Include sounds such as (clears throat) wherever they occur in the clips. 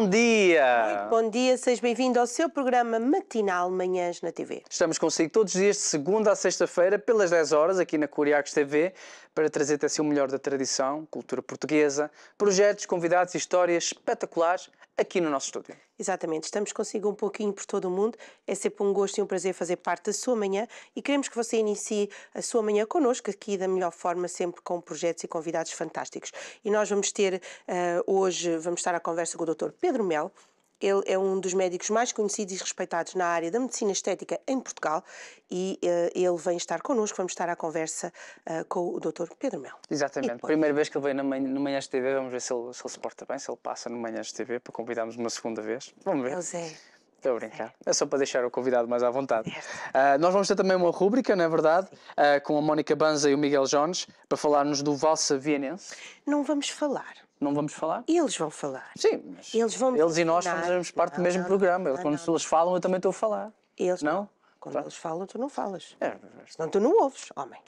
Bom dia! Muito bom dia, seja bem-vindo ao seu programa matinal Manhãs na TV. Estamos consigo todos os dias, de segunda a sexta-feira, pelas 10 horas, aqui na Curiacos TV, para trazer-te assim o melhor da tradição, cultura portuguesa, projetos, convidados e histórias espetaculares aqui no nosso estúdio. Exatamente, estamos consigo um pouquinho por todo o mundo. É sempre um gosto e um prazer fazer parte da sua manhã e queremos que você inicie a sua manhã connosco aqui da melhor forma, sempre com projetos e convidados fantásticos. E nós vamos ter uh, hoje, vamos estar à conversa com o Dr. Pedro Mel, ele é um dos médicos mais conhecidos e respeitados na área da medicina estética em Portugal e uh, ele vem estar connosco, vamos estar à conversa uh, com o Dr. Pedro Mel. Exatamente, depois... primeira vez que ele vem no, manhã, no Manhãs TV, vamos ver se ele, se ele se porta bem, se ele passa no Manhãs TV para convidarmos uma segunda vez. Vamos ver. Eu sei. É. Estou a é. brincar. É só para deixar o convidado mais à vontade. Uh, nós vamos ter também uma rúbrica, não é verdade? Uh, com a Mónica Banza e o Miguel Jones, para falarmos do Valsa Vienense. Não vamos falar não vamos falar? Eles vão falar. Sim, mas eles, vão eles e nós fazemos parte não, do mesmo não, programa. Não, Quando eles falam, eu também estou a falar. Eles não? Quando Pronto. Tá. eles falam, tu não falas. É, é, Senão tu não ouves, homem.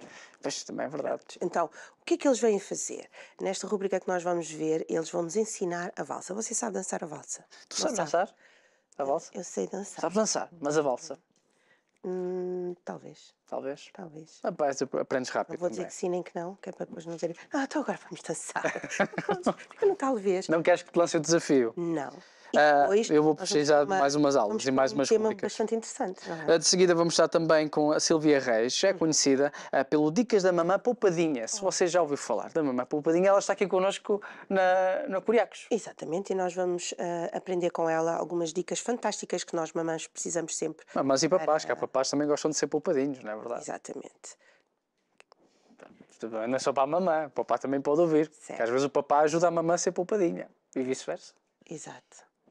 Pois, também é verdade. Então, o que é que eles vêm fazer? Nesta rubrica que nós vamos ver, eles vão nos ensinar a valsa. Você sabe dançar a valsa? Tu sabes dançar? A valsa? Eu, eu sei dançar. Sabes dançar, mas a valsa? Hum, talvez. Talvez? Talvez. Rapaz, ah, aprendes rápido. Não vou dizer também. que sim nem que não, que é para depois não dizer ah, então agora vamos dançar. (laughs) não talvez. Não queres que te lance o desafio? Não. Ah, depois, uh, eu vou precisar de mais umas aulas e mais um umas tema rubricas. bastante interessante. É? Uh, de seguida vamos estar também com a Silvia Reis, já é uhum. conhecida uh, pelo Dicas da Mamã Poupadinha. Se você já ouviu falar da Mamã Poupadinha, ela está aqui connosco na, na Curiacos. Exatamente, e nós vamos aprender com ela algumas dicas fantásticas que nós mamãs precisamos sempre. Mamãs e papás, para... que há papás também gostam de ser poupadinhos, não é verdade? Exatamente não é só para a mamã, o papá também pode ouvir. Que às vezes o papá ajuda a mamã a ser poupadinha e vice-versa. Exato.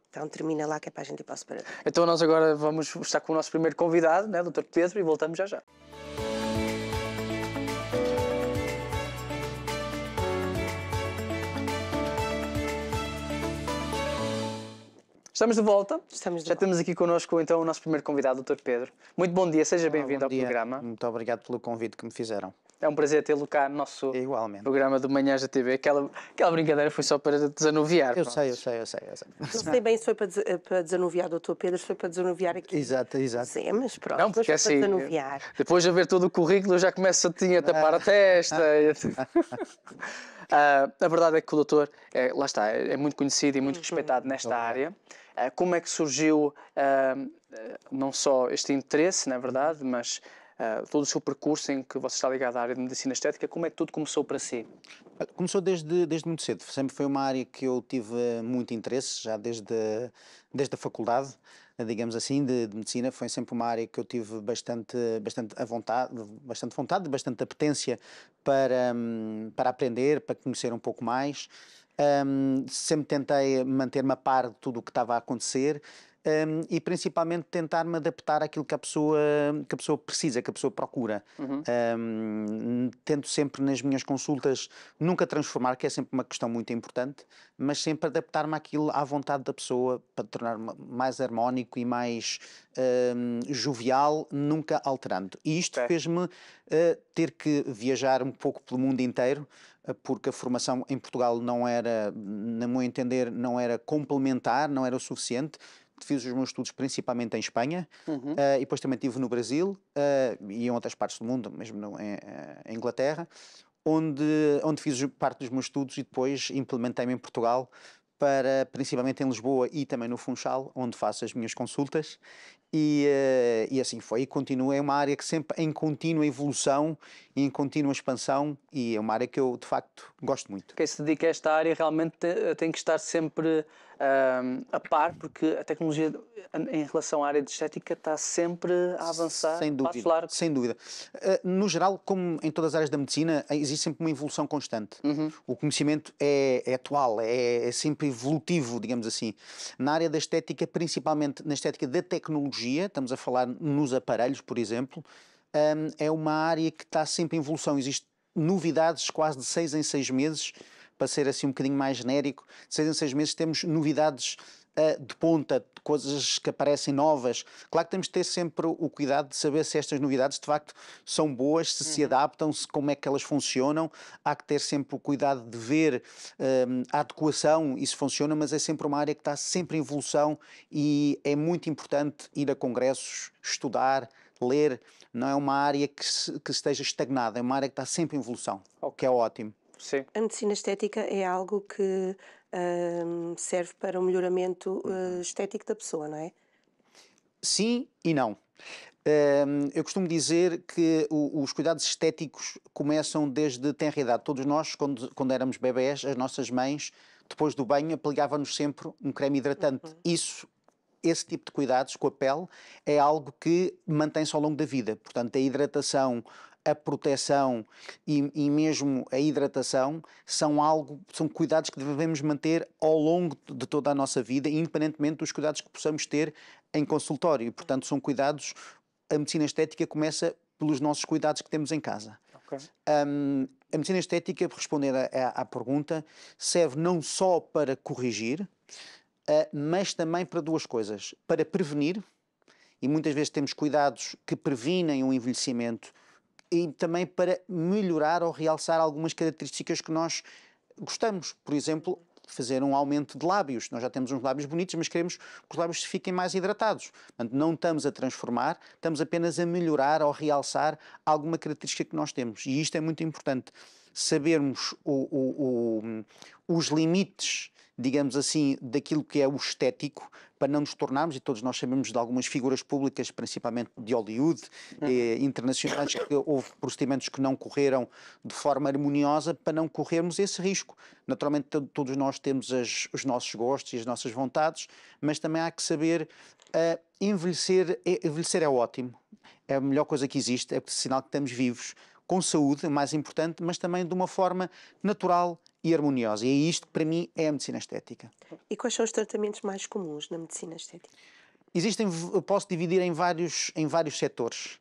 Então termina lá que é para a gente ir para o separador. Então nós agora vamos estar com o nosso primeiro convidado, né, Dr. Pedro, e voltamos já já. Estamos de volta. Estamos de Já volta. temos aqui connosco então o nosso primeiro convidado, o Dr. Pedro. Muito bom dia, seja bem-vindo ao dia. programa. Muito obrigado pelo convite que me fizeram. É um prazer tê-lo cá no nosso é Igualmente. programa de Manhãs da TV. Aquela, aquela brincadeira foi só para desanuviar. Eu sei, eu sei, eu sei. Eu sei. Não sei bem se foi para, des, para desanuviar o doutor Pedro, se foi para desanuviar aqui. Exato, exato. Sim, mas pronto, não, porque é assim, desanuviar. Depois de ver todo o currículo, eu já começo a, a tapar a testa. Uh, (laughs) a verdade é que o doutor, é, lá está, é, é muito conhecido e muito uhum. respeitado nesta uhum. área. Uh, como é que surgiu uh, não só este interesse, na verdade, mas todo ah, o seu percurso em que você está ligado à área de medicina estética, como é que tudo começou para si? Ah, começou desde, desde muito cedo, sempre foi uma área que eu tive muito interesse, já desde, desde a faculdade, digamos assim, de, de medicina, foi sempre uma área que eu tive bastante, bastante, a vontade, bastante vontade, bastante apetência para, hum, para aprender, para conhecer um pouco mais. Um, sempre tentei manter-me a par de tudo o que estava a acontecer um, e principalmente tentar-me adaptar àquilo que a pessoa, que a pessoa precisa, que a pessoa procura. Uhum. Um, tento sempre nas minhas consultas nunca transformar, que é sempre uma questão muito importante, mas sempre adaptar-me àquilo à vontade da pessoa para tornar mais harmónico e mais um, jovial, nunca alterando. E isto fez-me uh, ter que viajar um pouco pelo mundo inteiro, ah, porque a formação em Portugal não era, na meu entender, não era complementar, não era o suficiente fiz os meus estudos principalmente em Espanha uhum. uh, e depois também estive no Brasil uh, e em outras partes do mundo, mesmo em, eh, em Inglaterra, onde, onde fiz parte dos meus estudos e depois implementei-me em Portugal para principalmente em Lisboa e também no Funchal, onde faço as minhas consultas e, eh, e, assim foi e continua. É uma área que sempre em contínua evolução e em contínua expansão e é uma área que eu de facto gosto muito. Quem se dedica a esta área realmente eh, tem que estar sempre eh, a par, porque a tecnologia em relação à área de estética está sempre a avançar. Sem dúvida. Sem dúvida. no geral, como em todas as áreas da medicina, existe sempre uma evolução constante. Uhum. O conhecimento é, é atual, é, é sempre evolutivo, digamos assim. Na área da estética, principalmente na estética da tecnologia, tecnologia, estamos a falar nos aparelhos, por exemplo, um, é uma área que está sempre em evolução. Existem novidades quase de seis em seis meses, para ser assim um bocadinho mais genérico, de seis em seis meses temos novidades eh, de ponta, de coisas que aparecem novas. Claro que temos de ter sempre o cuidado de saber se estas novidades de facto são boas, se uhum. se adaptam, se como é que elas funcionam. Há que ter sempre o cuidado de ver um, ehm, a adequação e se funciona, mas é sempre uma área que está sempre em evolução e é muito importante ir a congressos, estudar, ler. Não é uma área que, se, que esteja estagnada, é uma área que está sempre em evolução, o que é ótimo. Sim. A medicina estética é algo que serve para o melhoramento uh, estético da pessoa, não é? Sim e não. Eu costumo dizer que os cuidados estéticos começam desde tenra idade. Todos nós, quando, quando éramos bebés, as nossas mães, depois do banho, aplicava-nos sempre um creme hidratante. Uhum. Isso esse tipo de cuidados com a pele é algo que mantém-se ao longo da vida. Portanto, a hidratação a proteção e, e, mesmo a hidratação são algo, são cuidados que devemos manter ao longo de toda a nossa vida, independentemente dos cuidados que possamos ter em consultório. E, portanto, são cuidados. A medicina estética começa pelos nossos cuidados que temos em casa. Okay. Um, a medicina estética, para responder à, pergunta, serve não só para corrigir, uh, mas também para duas coisas: para prevenir, e muitas vezes temos cuidados que previnem o envelhecimento e também para melhorar ou realçar algumas características que nós gostamos. Por exemplo, fazer um aumento de lábios. Nós já temos uns lábios bonitos, mas queremos que os lábios fiquem mais hidratados. Portanto, não estamos a transformar, estamos apenas a melhorar ou realçar alguma característica que nós temos. E isto é muito importante. Sabermos o, o, o, os limites digamos assim, daquilo que é o estético, para não nos tornarmos, e todos nós sabemos de algumas figuras públicas, principalmente de Hollywood, uhum. eh, internacionais, que houve procedimentos que não correram de forma harmoniosa, para não corrermos esse risco. Naturalmente, todos nós temos as, os nossos gostos e as nossas vontades, mas também há que saber uh, envelhecer. Envelhecer é ótimo, é a melhor coisa que existe, é sinal que estamos vivos, com saúde, mais importante, mas também de uma forma natural, e harmoniosa. E é isto que para mim é a medicina estética. E quais são os tratamentos mais comuns na medicina estética? Existem, posso dividir em vários, em vários setores,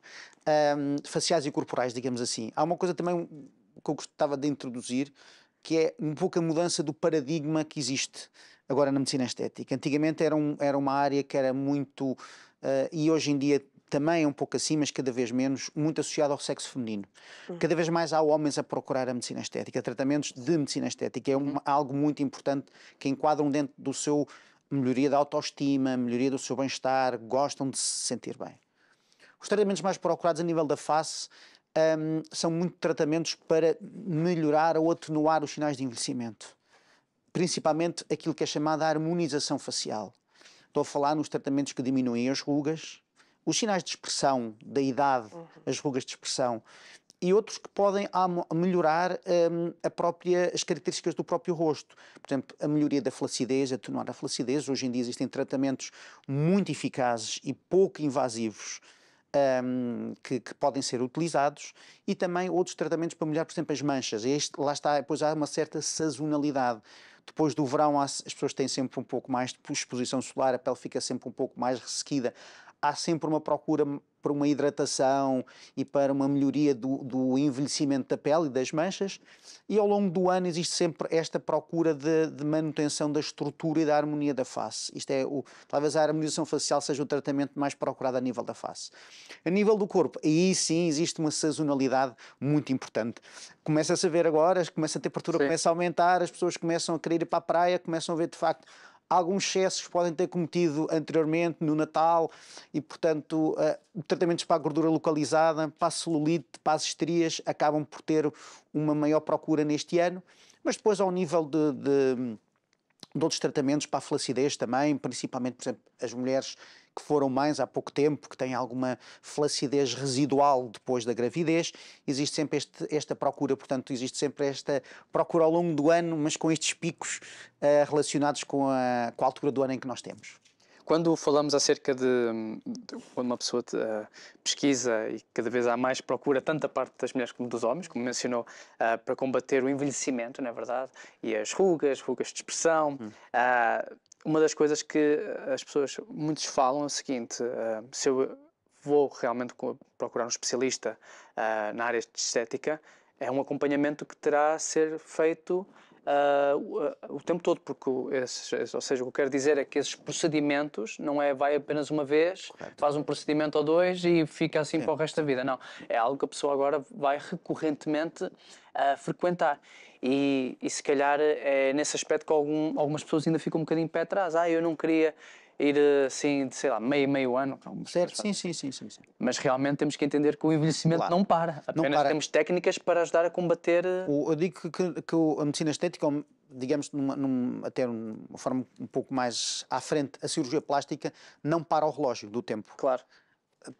um, faciais e corporais, digamos assim. Há uma coisa também que eu gostava de introduzir, que é um pouco a mudança do paradigma que existe agora na medicina estética. Antigamente era, um, era uma área que era muito. Uh, e hoje em dia também é um pouco assim, mas cada vez menos, muito associado ao sexo feminino. Uhum. Cada vez mais há homens a procurar a medicina estética, tratamentos de medicina estética. É uhum. algo muito importante que enquadram dentro do seu melhoria da autoestima, melhoria do seu bem-estar, gostam de se sentir bem. Os tratamentos mais procurados a nível da face um, são muito tratamentos para melhorar ou atenuar os sinais de envelhecimento, principalmente aquilo que é chamada harmonização facial. Estou a falar nos tratamentos que diminuem as rugas, os sinais de expressão da idade, uhum. as rugas de expressão e outros que podem melhorar um, a própria, as características do próprio rosto. Por exemplo, a melhoria da flacidez, atenuar a flacidez. Hoje em dia existem tratamentos muito eficazes e pouco invasivos um, que, que, podem ser utilizados e também outros tratamentos para melhorar, por exemplo, as manchas. Este, lá está, depois há uma certa sazonalidade. Depois do verão, as pessoas têm sempre um pouco mais de exposição solar, a pele fica sempre um pouco mais ressequida há sempre uma procura para uma hidratação e para uma melhoria do, do, envelhecimento da pele e das manchas. E ao longo do ano existe sempre esta procura de, de, manutenção da estrutura e da harmonia da face. Isto é, o, talvez a harmonização facial seja o tratamento mais procurado a nível da face. A nível do corpo, aí sim existe uma sazonalidade muito importante. Começa-se a ver agora, começa a temperatura, sim. começa a aumentar, as pessoas começam a querer ir para a praia, começam a ver de facto alguns excessos que podem ter cometido anteriormente, no Natal, e, portanto, uh, tratamentos para a gordura localizada, para a celulite, para as estrias, acabam por ter uma maior procura neste ano. Mas depois, ao nível de, de de outros tratamentos para a flacidez também, principalmente, por exemplo, as mulheres que foram mães há pouco tempo, que têm alguma flacidez residual depois da gravidez, existe sempre este, esta procura, portanto, existe sempre esta procura ao longo do ano, mas com estes picos uh, relacionados com a, com a altura do ano em que nós temos quando falamos acerca de, de quando uma pessoa te, uh, pesquisa e cada vez há mais procura, tanto da parte das mulheres como dos homens, como mencionou, uh, para combater o envelhecimento, não é verdade? E as rugas, rugas de expressão, hum. uh, uma das coisas que eh, as pessoas, muitos falam é o seguinte, uh, se eu vou realmente procurar um especialista uh, na área de estética, é um acompanhamento que terá a ser feito Uh, o tempo todo, porque esses, ou seja, o que eu quero dizer é que esses procedimentos não é vai apenas uma vez, Correto. faz um procedimento ou dois e fica assim para o resto da vida. Não, é algo que a pessoa agora vai recorrentemente uh, frequentar. E, e se calhar é nesse aspecto que algum, algumas pessoas ainda ficam um bocadinho pé atrás. Ah, eu não queria ir eh, assim, de, sei lá, meio, meio ano. Certo, sim, sim, sim, sim, Mas realmente temos que entender que o envelhecimento não para. Apenas temos técnicas para ajudar a combater... Eh, eu digo que, que, a medicina estética, digamos, até uma forma um pouco mais à frente, a cirurgia plástica não para o relógio do tempo. Claro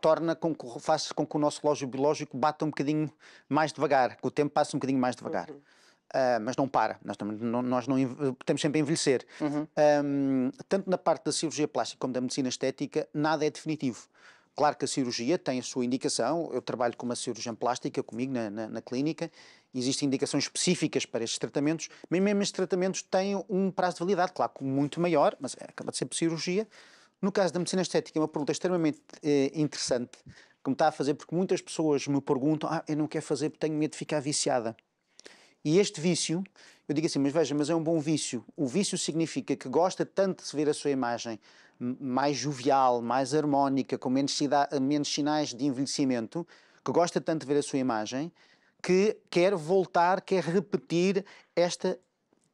torna com que, faz com que o nosso relógio biológico bata um bocadinho mais devagar, que o tempo passe um bocadinho mais devagar. Uhum. Uh, mas não para, nós, também, não, nós não estamos sempre a envelhecer. Uhum. Um, ah, tanto na parte da cirurgia plástica como da medicina estética, nada é definitivo. Claro que a cirurgia tem a sua indicação, eu trabalho com uma cirurgiã plástica comigo na, na, na clínica, existem indicações específicas para estes tratamentos, mas mesmo estes tratamentos têm um prazo de validade, claro, muito maior, mas acaba de ser por cirurgia. No caso da medicina estética, é uma pergunta extremamente eh, interessante que me está a fazer, porque muitas pessoas me perguntam: ah, eu não quero fazer porque tenho medo de ficar viciada. E este vício, eu digo assim, mas veja, mas é um bom vício. O vício significa que gosta tanto de ver a sua imagem mais jovial, mais harmónica, com menos, menos sinais de envelhecimento, que gosta tanto de ver a sua imagem, que quer voltar, quer repetir esta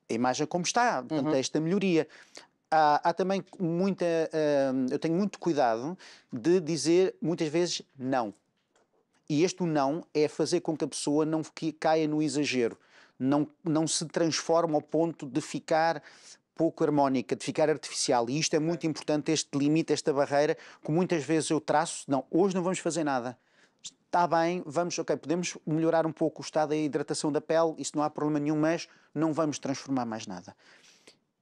imagem como está, portanto, uhum. esta melhoria. Há, há também muita. Uh, eu tenho muito cuidado de dizer muitas vezes não. E este não é fazer com que a pessoa não caia no exagero não, não se transforma ao ponto de ficar pouco harmónica, de ficar artificial. E isto é muito importante, este limite, esta barreira, que muitas vezes eu traço, não, hoje não vamos fazer nada. Está bem, vamos, ok, podemos melhorar um pouco o estado da hidratação da pele, isso não há problema nenhum, mas não vamos transformar mais nada.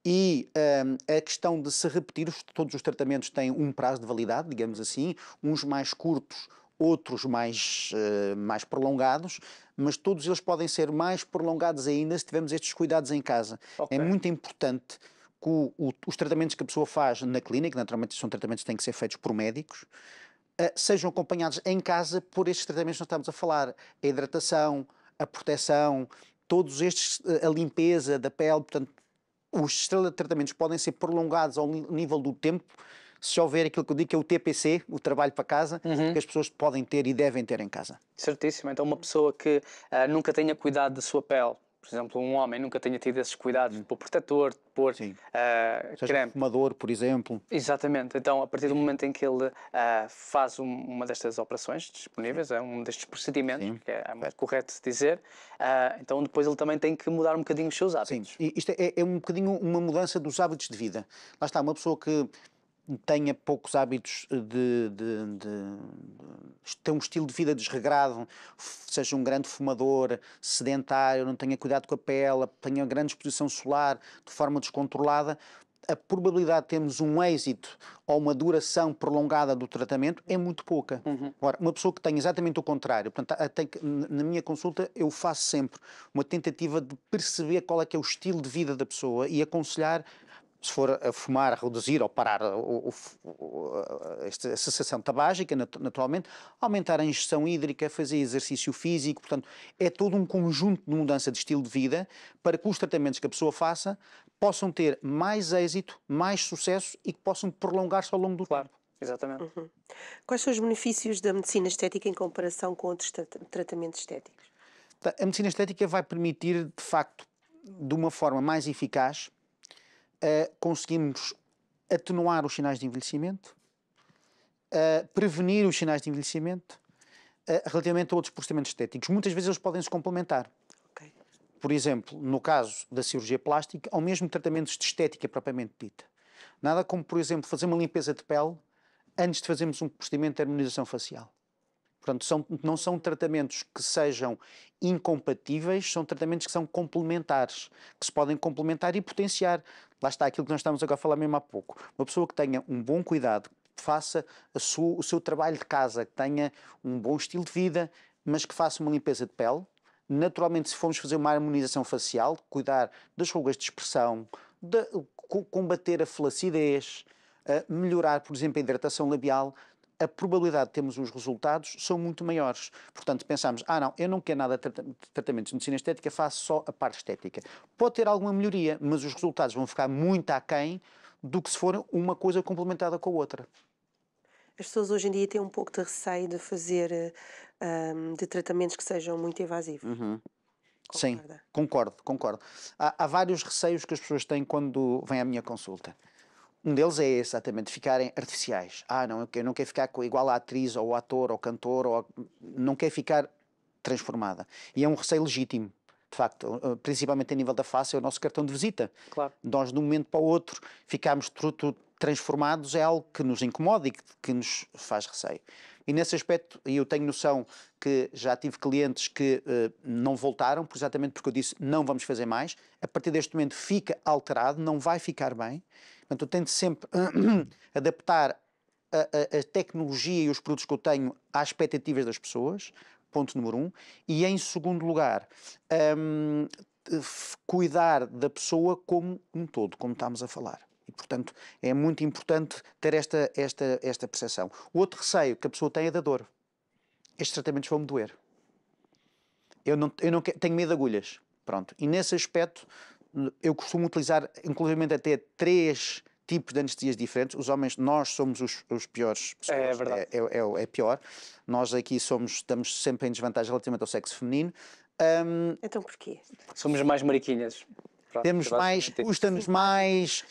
E hum, a questão de se repetir, todos os tratamentos têm um prazo de validade, digamos assim, uns mais curtos, outros mais, uh, mais prolongados, mas todos eles podem ser mais prolongados ainda se tivermos estes cuidados em casa. É okay. É muito importante que o, o, os tratamentos que a pessoa faz na clínica, naturalmente são tratamentos que têm que ser feitos por médicos, uh, sejam acompanhados em casa por estes tratamentos que nós estamos a falar. A hidratação, a proteção, todos estes, eh, a limpeza da pele, portanto, os tratamentos podem ser prolongados ao nível do tempo se houver aquilo que eu digo que é o TPC, o trabalho para casa, uhum. que as pessoas podem ter e devem ter em casa. Certíssimo. Então, uma pessoa que uh, nunca tenha cuidado da sua pele, por exemplo, um homem nunca tenha tido esses cuidados de uhum. pôr protetor, de pôr Sim. uh, Seja fumador, por exemplo. Exatamente. Então, a partir do momento em que ele uh, faz um, uma destas operações disponíveis, é um destes procedimentos, Sim. que é, é muito correto dizer, uh, então depois ele também tem que mudar um bocadinho os seus hábitos. Sim, e isto é, é, é um bocadinho uma mudança dos hábitos de vida. Lá está, uma pessoa que tenha poucos hábitos de, de, de, ter um estilo de vida desregrado, seja um grande fumador, sedentário, não tenha cuidado com a pele, tenha grande exposição solar de forma descontrolada, a probabilidade de termos um êxito ou uma duração prolongada do tratamento é muito pouca. Uhum. Ora, uma pessoa que tem exatamente o contrário, portanto, na minha consulta eu faço sempre uma tentativa de perceber qual é que é o estilo de vida da pessoa e aconselhar se for a fumar, reduzir ou parar o, o, esta, a sensação tabágica, naturalmente, aumentar a ingestão hídrica, fazer exercício físico, portanto, é todo um conjunto de mudança de estilo de vida para que os tratamentos que a pessoa faça possam ter mais êxito, mais sucesso e que possam prolongar-se ao longo do claro. tempo. Exatamente. Uhum. Quais são os benefícios da medicina estética em comparação com outros tratamentos estéticos? Tá, a medicina estética vai permitir, de facto, de uma forma mais eficaz, uh, conseguimos atenuar os sinais de envelhecimento, uh, prevenir os sinais de envelhecimento uh, relativamente a outros procedimentos estéticos. Muitas vezes eles podem se complementar. Okay. Por exemplo, no caso da cirurgia plástica, ao mesmo tratamentos de estética propriamente dita. Nada como, por exemplo, fazer uma limpeza de pele antes de fazermos um procedimento de harmonização facial. Portanto, são, não são tratamentos que sejam incompatíveis, são tratamentos que são complementares, que se podem complementar e potenciar. Lá está aquilo que nós estamos agora a falar mesmo há pouco. Uma pessoa que tenha um bom cuidado, que faça sua, o seu trabalho de casa, que tenha um bom estilo de vida, mas que faça uma limpeza de pele. Naturalmente, se formos fazer uma harmonização facial, cuidar das rugas de expressão, de, combater a flacidez, eh, melhorar, por exemplo, a hidratação labial, a probabilidade de termos os resultados são muito maiores. Portanto, pensamos, ah não, eu não quero nada de tratamentos de medicina estética, faço só a parte estética. Pode ter alguma melhoria, mas os resultados vão ficar muito aquém do que se for uma coisa complementada com a outra. As pessoas hoje em dia têm um pouco de receio de fazer um, de tratamentos que sejam muito invasivos. Uhum. Sim, concordo, concordo. Há, há vários receios que as pessoas têm quando vêm à minha consulta. Um deles é exatamente, ficarem artificiais. Ah, não, eu não quero ficar igual à atriz, ou ao ator, ou ao cantor, ou não quero ficar transformada. E é um receio legítimo, de facto, eh, principalmente a nível da face, é o nosso cartão de visita. Claro. Nós, de um momento para o outro, ficarmos tudo transformados é algo que nos incomoda e que, que nos faz receio. E nesse aspecto, eu tenho noção que já tive clientes que uh, não voltaram, exatamente porque eu disse não vamos fazer mais. A partir deste momento fica alterado, não vai ficar bem. Portanto, eu tento sempre (clears throat) adaptar a, a, a tecnologia e os produtos que eu tenho às expectativas das pessoas, ponto número um. E em segundo lugar, hum, cuidar da pessoa como um todo, como estamos a falar. E, portanto, é muito importante ter esta, esta, esta percepção. O outro receio que a pessoa tem é da dor. Estes tratamentos vão-me doer. Eu, não, eu não tenho medo de agulhas. Pronto. E nesse aspecto, eu costumo utilizar, inclusive até três tipos de anestesias diferentes. Os homens, nós somos os, os piores. É pessoas. É verdade. É, é, é, pior. Nós aqui somos, estamos sempre em desvantagem relativamente ao sexo feminino. Um, então porquê? Somos mais mariquinhas. Pronto, temos é mais, custa-nos mais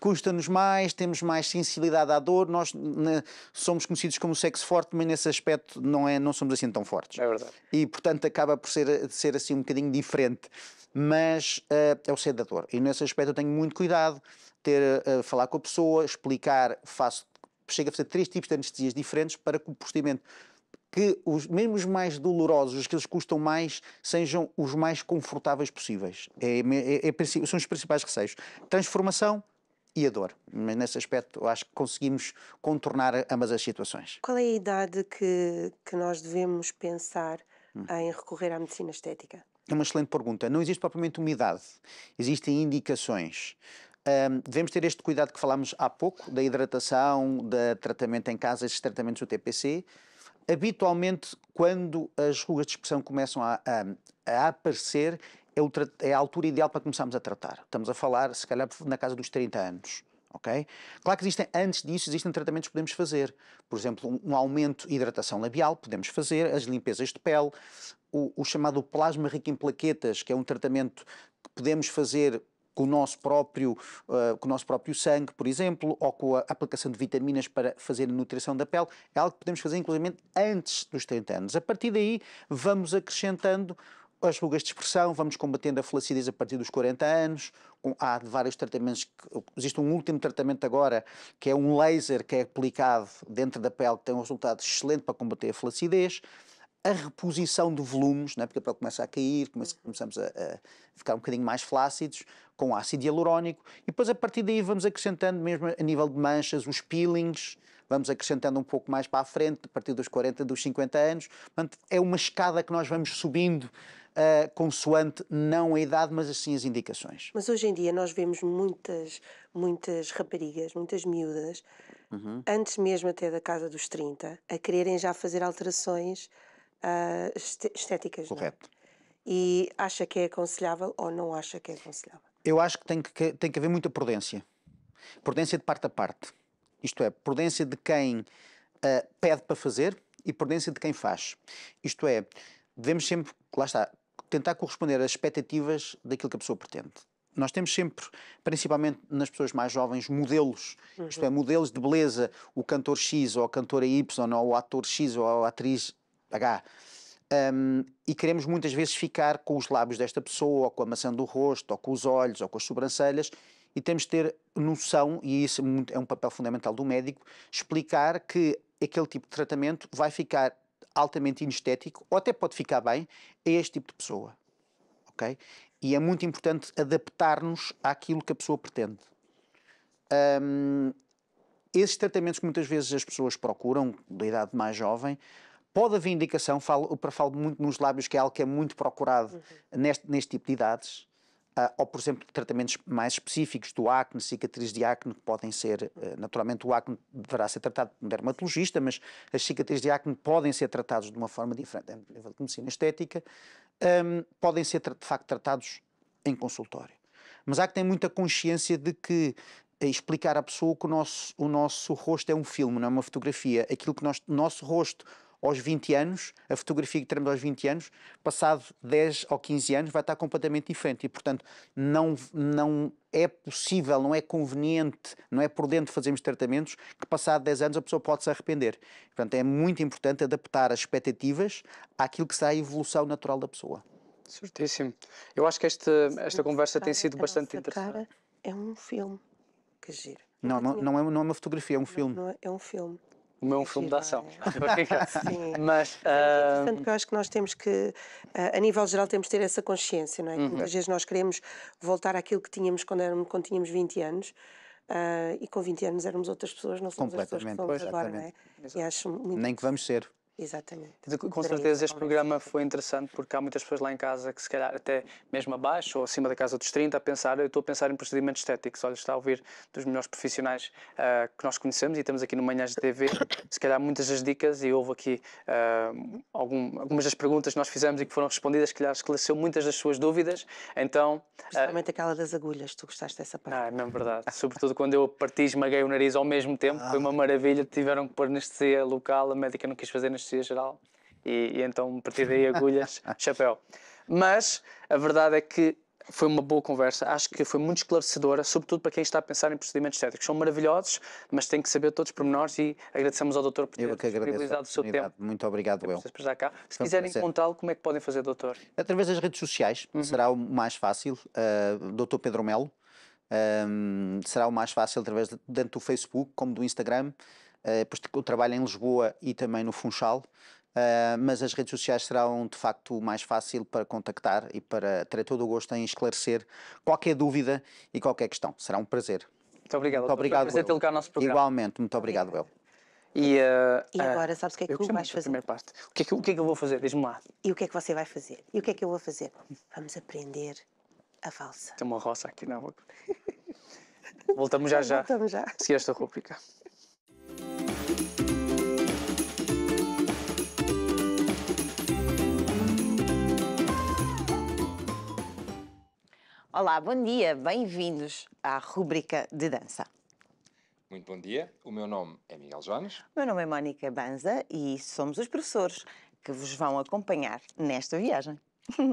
custa-nos mais, temos mais sensibilidade à dor, nós né, somos conhecidos como sexo forte, mas nesse aspecto não, é, não somos assim tão fortes. É verdade. E, portanto, acaba por ser, ser assim um bocadinho diferente mas uh, é o sedador. E nesse aspecto eu tenho muito cuidado, ter, uh, falar com a pessoa, explicar, faço, chego a fazer três tipos de anestesias diferentes para que o procedimento que os mesmo os mais dolorosos, os que eles custam mais, sejam os mais confortáveis possíveis. É, é, é, são os principais receios. Transformação e a dor. Mas nesse aspecto, eu acho que conseguimos contornar ambas as situações. Qual é a idade que, que nós devemos pensar hum. em recorrer à medicina estética? É uma excelente pergunta. Não existe propriamente umidade. existem indicações. Um, devemos ter este cuidado que falámos há pouco, da hidratação, do tratamento em casa, esses tratamentos do TPC. Habitualmente, quando as rugas de expressão começam a, a, a aparecer, é, o, é, a altura ideal para começarmos a tratar. Estamos a falar, se calhar, na casa dos 30 anos. Okay? Claro que existem, antes disso, existem tratamentos que podemos fazer. Por exemplo, um, um aumento de hidratação labial, podemos fazer, as limpezas de pele, o, o chamado plasma rico em plaquetas, que é um tratamento que podemos fazer com o nosso próprio, uh, com o nosso próprio sangue, por exemplo, ou com a aplicação de vitaminas para fazer a nutrição da pele, é algo que podemos fazer, inclusive, antes dos 30 anos. A partir daí, vamos acrescentando as rugas de expressão, vamos combatendo a flacidez a partir dos 40 anos, há vários tratamentos, que, existe um último tratamento agora, que é um laser que é aplicado dentro da pele, que tem um resultado excelente para combater a flacidez, a reposição de volumes, né, porque a pele começa a cair, uhum. começamos a, a, ficar um bocadinho mais flácidos, com ácido hialurónico, e depois a partir daí vamos acrescentando mesmo a nível de manchas, os peelings, vamos acrescentando um pouco mais para a frente, a partir dos 40, dos 50 anos. Portanto, é uma escada que nós vamos subindo Uh, consoante não a idade, mas assim as indicações. Mas hoje em dia nós vemos muitas, muitas raparigas, muitas miúdas, uhum. antes mesmo até da casa dos 30, a quererem já fazer alterações uh, estéticas. É? Correto. Não? E acha que é aconselhável ou não acha que é aconselhável? Eu acho que tem que, tem que haver muita prudência. Prudência de parte a parte. Isto é, prudência de quem uh, pede para fazer e prudência de quem faz. Isto é, devemos sempre, lá está, tentar corresponder às expectativas daquilo que a pessoa pretende. Nós temos sempre, principalmente nas pessoas mais jovens, modelos, uhum. isto é, uhum. modelos de beleza, o cantor X ou a cantora Y, ou o ator X ou a atriz um, e queremos muitas vezes ficar com os lábios desta pessoa, ou com a maçã do rosto, ou com os olhos, ou com as sobrancelhas, e temos de ter noção, e isso é, é um papel fundamental do médico, explicar que aquele tipo de tratamento vai ficar altamente inestético, ou até pode ficar bem, a este tipo de pessoa. ok? E é muito importante adaptar-nos àquilo que a pessoa pretende. Um, esses tratamentos que muitas vezes as pessoas procuram, da idade mais jovem, Pode haver indicação, falo, falo muito nos lábios, que é algo que é muito procurado uhum. neste, neste tipo de idades, uh, ou, por exemplo, tratamentos mais específicos do acne, cicatriz de acne, que podem ser, uh, naturalmente, o acne deverá ser tratado por um dermatologista, mas as cicatrizes de acne podem ser tratadas de uma forma diferente, a nível de medicina estética, um, podem ser, de facto, tratados em consultório. Mas há que ter muita consciência de que eh, explicar à pessoa que o nosso, o nosso rosto é um filme, não é uma fotografia. Aquilo que nosso nosso rosto aos 20 anos, a fotografia que teremos aos 20 anos, passado 10 ou 15 anos, vai estar completamente diferente. E, portanto, não, não é possível, não é conveniente, não é prudente fazermos tratamentos que, passado 10 anos, a pessoa pode se arrepender. Portanto, é muito importante adaptar as expectativas àquilo que será a evolução natural da pessoa. Certíssimo. Eu acho que esta, esta conversa tem sido bastante interessante. Cara é um filme. Que gira. Não, não, não, é, não é uma fotografia, é um filme. Não, não é, é um filme o meu é um filme de ação. (laughs) É é? Mas, é ah, que eu acho que nós temos que, ah, a nível geral, temos que ter essa consciência, não é? uhum. muitas vezes nós queremos voltar àquilo que tínhamos quando, éramos, quando tínhamos 20 anos. Uh, e com 20 anos éramos outras pessoas, não somos as pessoas que somos agora, não é? E acho muito... Nem que vamos ser. Exatamente. Com certeza este programa foi interessante porque há muitas pessoas lá em casa que se calhar até mesmo abaixo ou acima da casa dos 30 a pensar, eu estou a pensar em procedimentos estéticos, olha, está a ouvir dos melhores profissionais uh, que nós conhecemos e estamos aqui no Manhãs de TV, se calhar muitas das dicas e houve aqui uh, algum, algumas das perguntas que nós fizemos e que foram respondidas, se calhar esclareceu muitas das suas dúvidas, então... Ah, Principalmente uh, aquela das agulhas, tu gostaste dessa parte. Ah, é mesmo verdade, sobretudo quando eu parti e esmaguei o nariz ao mesmo tempo, ah. foi uma maravilha, tiveram que pôr anestesia local, a médica não quis fazer anestesia anestesia geral e, e então a partir daí agulhas, (laughs) chapéu. Mas a verdade é que foi uma boa conversa, acho que foi muito esclarecedora, sobretudo para quem está a pensar em procedimentos estéticos. São maravilhosos, mas tem que saber todos os pormenores e agradecemos ao doutor por ter disponibilizado o seu tempo. Muito obrigado, eu. Se quiserem encontrá-lo, como é que podem fazer, doutor? Através das redes sociais, uhum. será o mais fácil. Uh, doutor Pedro Melo, um, será o mais fácil através de, tanto do Facebook como do Instagram. Eh, pois o trabalho em Lisboa e também no Funchal, Uh, mas as redes sociais serão de facto mais fácil para contactar e para terei todo o gosto em esclarecer qualquer dúvida e qualquer questão. Será um prazer. Muito obrigado. Muito obrigado. Foi um nosso programa. Igualmente, muito obrigado, Bel. E, uh, e, agora sabes o que é que tu vais fazer? Parte. O, que é que, o que é que eu vou fazer? Diz-me lá. E o que é que você vai fazer? E o que é que eu vou fazer? Vamos aprender a valsa. Tem uma roça aqui na boca. (laughs) Voltamos já já. Voltamos já. Seguir esta rubrica. Olá, bom dia, bem-vindos à rúbrica de dança. Muito bom dia, o meu nome é Miguel Jones. O meu nome é Mónica Banza e somos os professores que vos vão acompanhar nesta viagem.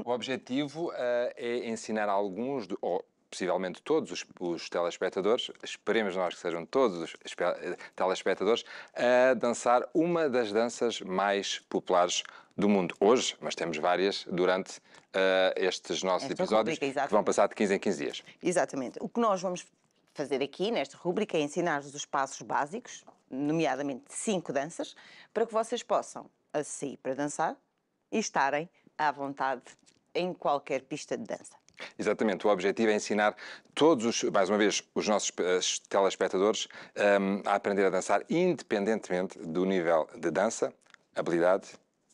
O objetivo uh, é ensinar a alguns, de, ou possivelmente todos os, os telespectadores, esperemos nós que sejam todos os telespectadores, a dançar uma das danças mais populares do mundo hoje, mas temos várias durante uh, estes nossos Esta episódios rubrica, que vão passar de 15 em 15 dias. Exatamente. O que nós vamos fazer aqui nesta rubrica é ensinar-vos os passos básicos, nomeadamente cinco danças, para que vocês possam sair para dançar e estarem à vontade em qualquer pista de dança. Exatamente, o objetivo é ensinar todos os, mais uma vez, os nossos telespectadores um, a aprender a dançar independentemente do nível de dança, habilidade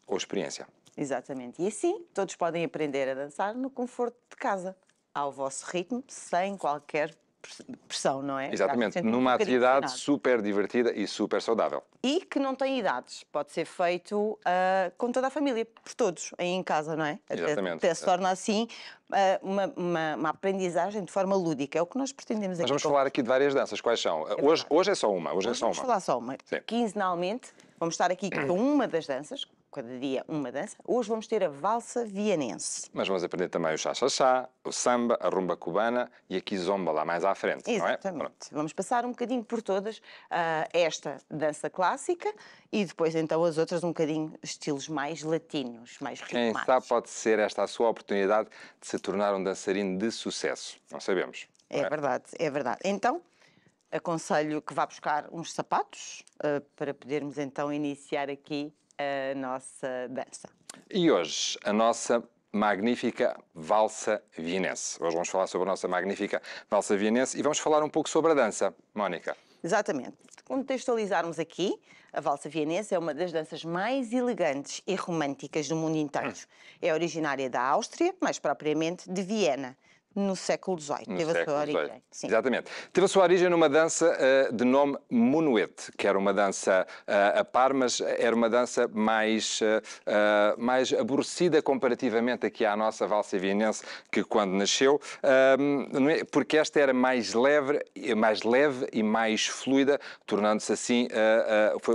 ou experiência. Exatamente, e assim todos podem aprender a dançar no conforto de casa, ao vosso ritmo, sem qualquer pressão, não é? Exatamente, numa um atividade super divertida e super saudável. E que não tem idades, pode ser feito uh, com toda a família, por todos, aí em casa, não é? Exatamente. Até, até se torna assim uh, uma, uma, uma, aprendizagem de forma lúdica, é o que nós pretendemos aqui. Mas vamos falar aqui de várias danças, quais são? É hoje, hoje é só uma, hoje, é hoje é só vamos uma. Vamos falar só uma. Sim. Quinzenalmente vamos estar aqui com uma das danças, cada dia uma dança. Hoje vamos ter a valsa vianense. Mas vamos aprender também o chá-chá-chá, o samba, a rumba cubana e a kizomba lá mais à frente, é? Exatamente. É? Vamos passar um bocadinho por todas uh, esta dança clássica e depois então as outras um bocadinho estilos mais latinos, mais ritmados. Quem sabe pode ser esta a sua oportunidade de se tornar um dançarino de sucesso. Não sabemos. É não é, é verdade, é verdade. Então, aconselho que vá buscar uns sapatos uh, para podermos então iniciar aqui a nossa dança. E hoje, a nossa magnífica valsa vienense. Hoje vamos falar sobre a nossa magnífica valsa vienense e vamos falar um pouco sobre a dança, Mónica. Exatamente. Contextualizarmos aqui, a valsa vienense é uma das danças mais elegantes e românticas do mundo inteiro. Hum. É originária da Áustria, mais propriamente de Viena no século XVIII. No teve século a sua origem. Exatamente. Teve a sua origem numa dança uh, de nome monuete, que era uma dança uh, a par, mas era uma dança mais, uh, mais aborrecida comparativamente aqui à nossa valsa vienense, que quando nasceu, é? porque esta era mais leve, mais leve e mais fluida, tornando-se assim, foi,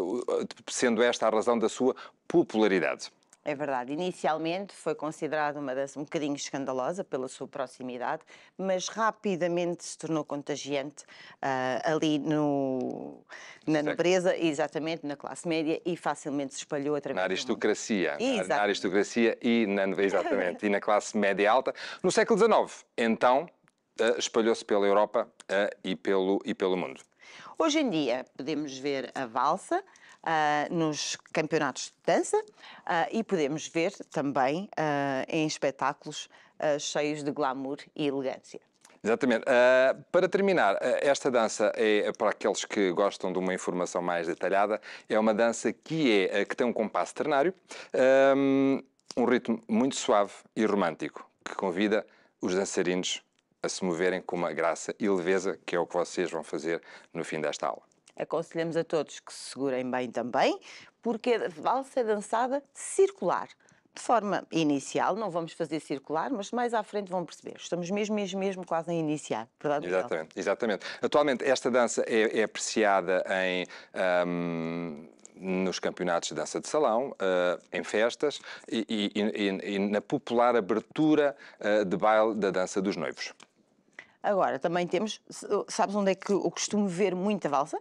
sendo esta a razão da sua popularidade. É verdade. Inicialmente foi considerada uma das um bocadinho escandalosa pela sua proximidade, mas rapidamente se tornou contagiante uh, ali no, na nobreza, exatamente na classe média e facilmente se espalhou através na aristocracia, na, na aristocracia e na exatamente (laughs) e na classe média alta no século XIX. Então uh, espalhou-se pela Europa uh, e pelo e pelo mundo. Hoje em dia podemos ver a valsa uh, nos campeonatos de dança ah, e podemos ver também ah, em espetáculos cheios de glamour e elegância. Exatamente. Uh, para terminar, esta dança é para aqueles que gostam de uma informação mais detalhada. É uma dança que é que tem um compasso ternário, um, um ritmo muito suave e romântico que convida os dançarinos a se moverem com uma graça e leveza, que é o que vocês vão fazer no fim desta aula aconselhamos a todos que se segurem bem também, porque a valsa é dançada circular. De forma inicial, não vamos fazer circular, mas mais à frente vão perceber. Estamos mesmo, mesmo, mesmo quase a iniciar, verdade? Exatamente, exatamente. Atualmente, esta dança é, é apreciada em. Um nos campeonatos de dança de salão, uh, em festas e, e, e, e, na popular abertura uh, de baile da dança dos noivos. Agora, também temos, sabes onde é que eu costumo ver muita valsa?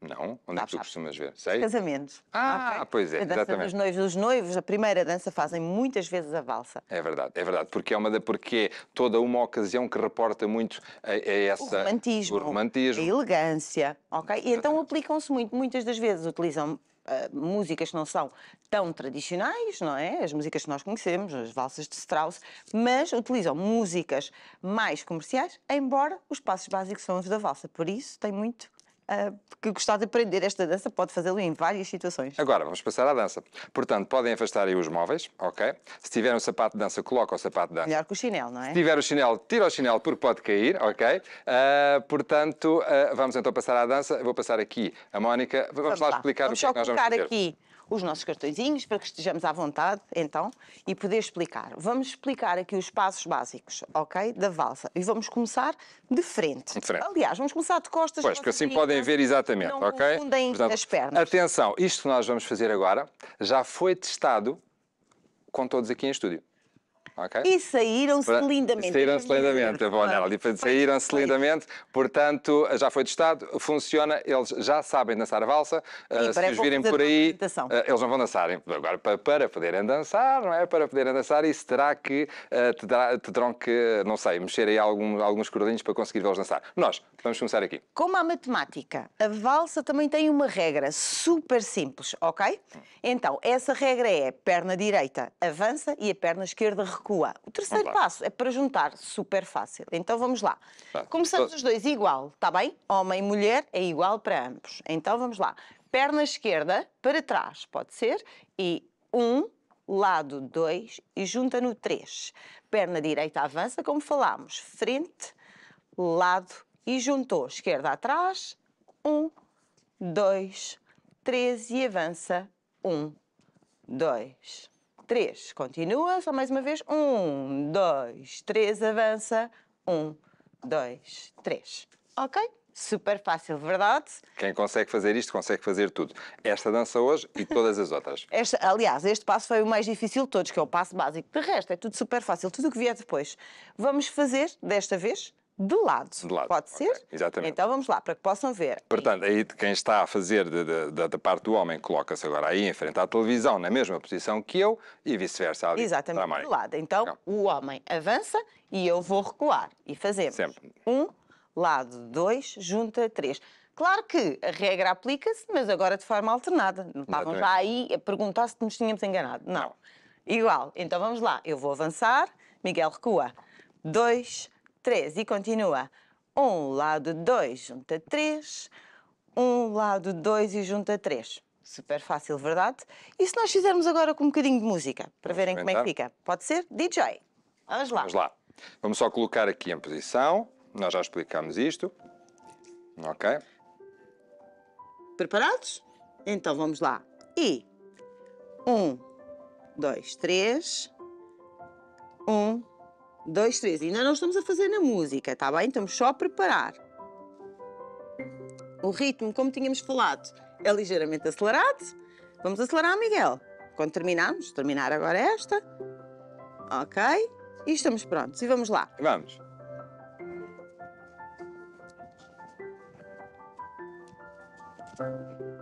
Não? Onde é que tu costumas ver? Sei? Casamentos. Ah, okay. pois é, a dança exatamente. Dos noivos, os noivos, a primeira dança fazem muitas vezes a valsa. É verdade, é verdade, porque é uma da, porque é toda uma ocasião que reporta muito a, a essa o romantismo, o romantismo, a elegância, OK? E então aplicam-se muito, muitas das vezes utilizam Uh, músicas que não são tão tradicionais, não é? As músicas que nós conhecemos, as valsas de Strauss, mas utilizam músicas mais comerciais, embora os passos básicos são os da valsa. Por isso, tem muito ah, que gostar de aprender esta dança pode fazê-lo em várias situações. Agora, vamos passar à dança. Portanto, podem afastar aí os móveis, ok? Se tiver um sapato de dança, coloca o sapato de dança. Melhor que o chinelo, não é? Se tiver o chinelo, tira o chinelo porque pode cair, ok? Uh, portanto, uh, vamos então passar à dança. vou passar aqui a Mónica. Vamos, vamos lá, lá explicar vamos o que é que nós vamos fazer. aqui os nossos cartõezinhos para que estejamos à vontade, então, e poder explicar. Vamos explicar aqui os passos básicos, ok, da valsa. E vamos começar de frente. De frente. Aliás, vamos começar de costas. Pois, porque assim podem ver exatamente, não ok? Confundem Portanto, as pernas. Atenção, isto que nós vamos fazer agora já foi testado com todos aqui em estúdio. Okay. E saíram-se lindamente. Saíram-se lindamente, saíram-se lindamente, portanto, já foi testado, funciona, eles já sabem dançar a valsa, uh, se os virem por aí, uh, eles não vão dançar. Agora, para, para poderem dançar, não é? Para poderem dançar, isso terá que, uh, eh, terá, terão que, não sei, mexer aí algum, alguns cordinhos para conseguir vê-los dançar. Nós, vamos começar aqui. Como a matemática, a valsa também tem uma regra super simples, ok? Hum. Então, essa regra é perna direita avança e a perna esquerda recua recua. O terceiro passo é para juntar, super fácil. Então vamos lá. Tá. Começamos os dois igual, está bem? Homem e mulher é igual para ambos. Então vamos lá. Perna esquerda para trás, pode ser? E um, lado dois e junta no três. Perna direita avança, como falámos, frente, lado e juntou. Esquerda atrás, um, dois, três e avança, um, dois, 3. Continua, só mais uma vez. 1, 2, 3, avança. 1, 2, 3. Ok? Super fácil, verdade? Quem consegue fazer isto, consegue fazer tudo. Esta dança hoje e todas as outras. (laughs) Esta, aliás, este passo foi o mais difícil de todos, que é o passo básico. De resto, é tudo super fácil, tudo o que vier depois. Vamos fazer, desta vez, de lado. De lado. Pode okay. ser? Exatamente. Então vamos lá, para que possam ver. Portanto, aí quem está a fazer da parte do homem coloca-se agora aí em frente à televisão, na mesma posição que eu, e vice-versa. Exatamente, também. de lado. Então o homem avança e eu vou recuar. E fazemos. Sempre. Um, lado, dois, junta, três. Claro que a regra aplica-se, mas agora de forma alternada. Não estavam já aí a perguntar se nos tínhamos enganado. Não. Não. Igual. Então vamos lá. Eu vou avançar, Miguel recua. Dois, 3 e continua. 1 lado 2 junta 3, 1 lado 2 e junta 3. Super fácil, verdade? E se nós fizermos agora com um bocadinho de música, para Vamos verem como é que fica? Pode ser? DJ, vamos lá. Vamos lá. Vamos só colocar aqui em posição, nós já explicámos isto. Ok. Preparados? Então vamos lá. E um, dois, três. Um, dois, três. Ainda não estamos a fazer na música, tá bem? Estamos só a preparar. O ritmo, como tínhamos falado, é ligeiramente acelerado. Vamos acelerar, Miguel. Quando terminarmos, terminar agora esta. Ok. E estamos prontos. E vamos lá. Vamos. Thank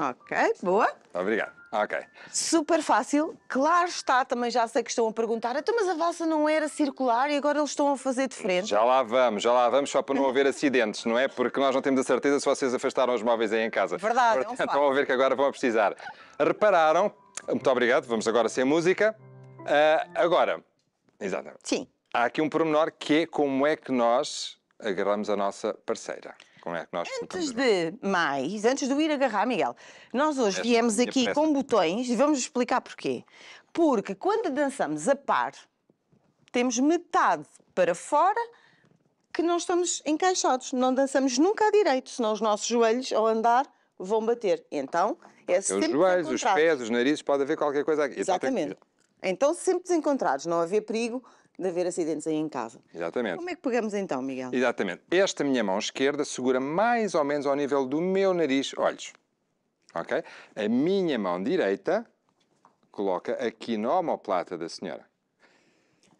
Ok, boa. Obrigado. Ok. Super fácil. Claro está, também já sei que estão a perguntar. Então, mas a valsa não era circular e agora eles estão a fazer de frente. Já lá vamos, já lá vamos, só para não haver acidentes, não é? Porque nós não temos a certeza se vocês afastaram os móveis aí em casa. Verdade, Portanto, é um fato. vão ver que agora vão precisar. Repararam? Muito obrigado, vamos agora sem música. Uh, agora, exatamente. Sim. Há aqui um pormenor que é como é que nós agarramos a nossa parceira. Como é que nós antes de mais, antes de ir agarrar, Miguel, nós hoje viemos aqui com botões e vamos explicar porquê. Porque quando dançamos a par, temos metade para fora que não estamos encaixados, não dançamos nunca a direito, senão os nossos joelhos ao andar vão bater. Então, é Os joelhos, os pés, os narizes, pode haver qualquer coisa aqui. Então Exatamente. Então, sempre desencontrados, não haver perigo de haver acidentes aí em casa. Exatamente. Como é que pegamos então, Miguel? Exatamente. Esta minha mão esquerda segura mais ou menos ao nível do meu nariz, olhos. Ok? A minha mão direita coloca aqui na homoplata da senhora.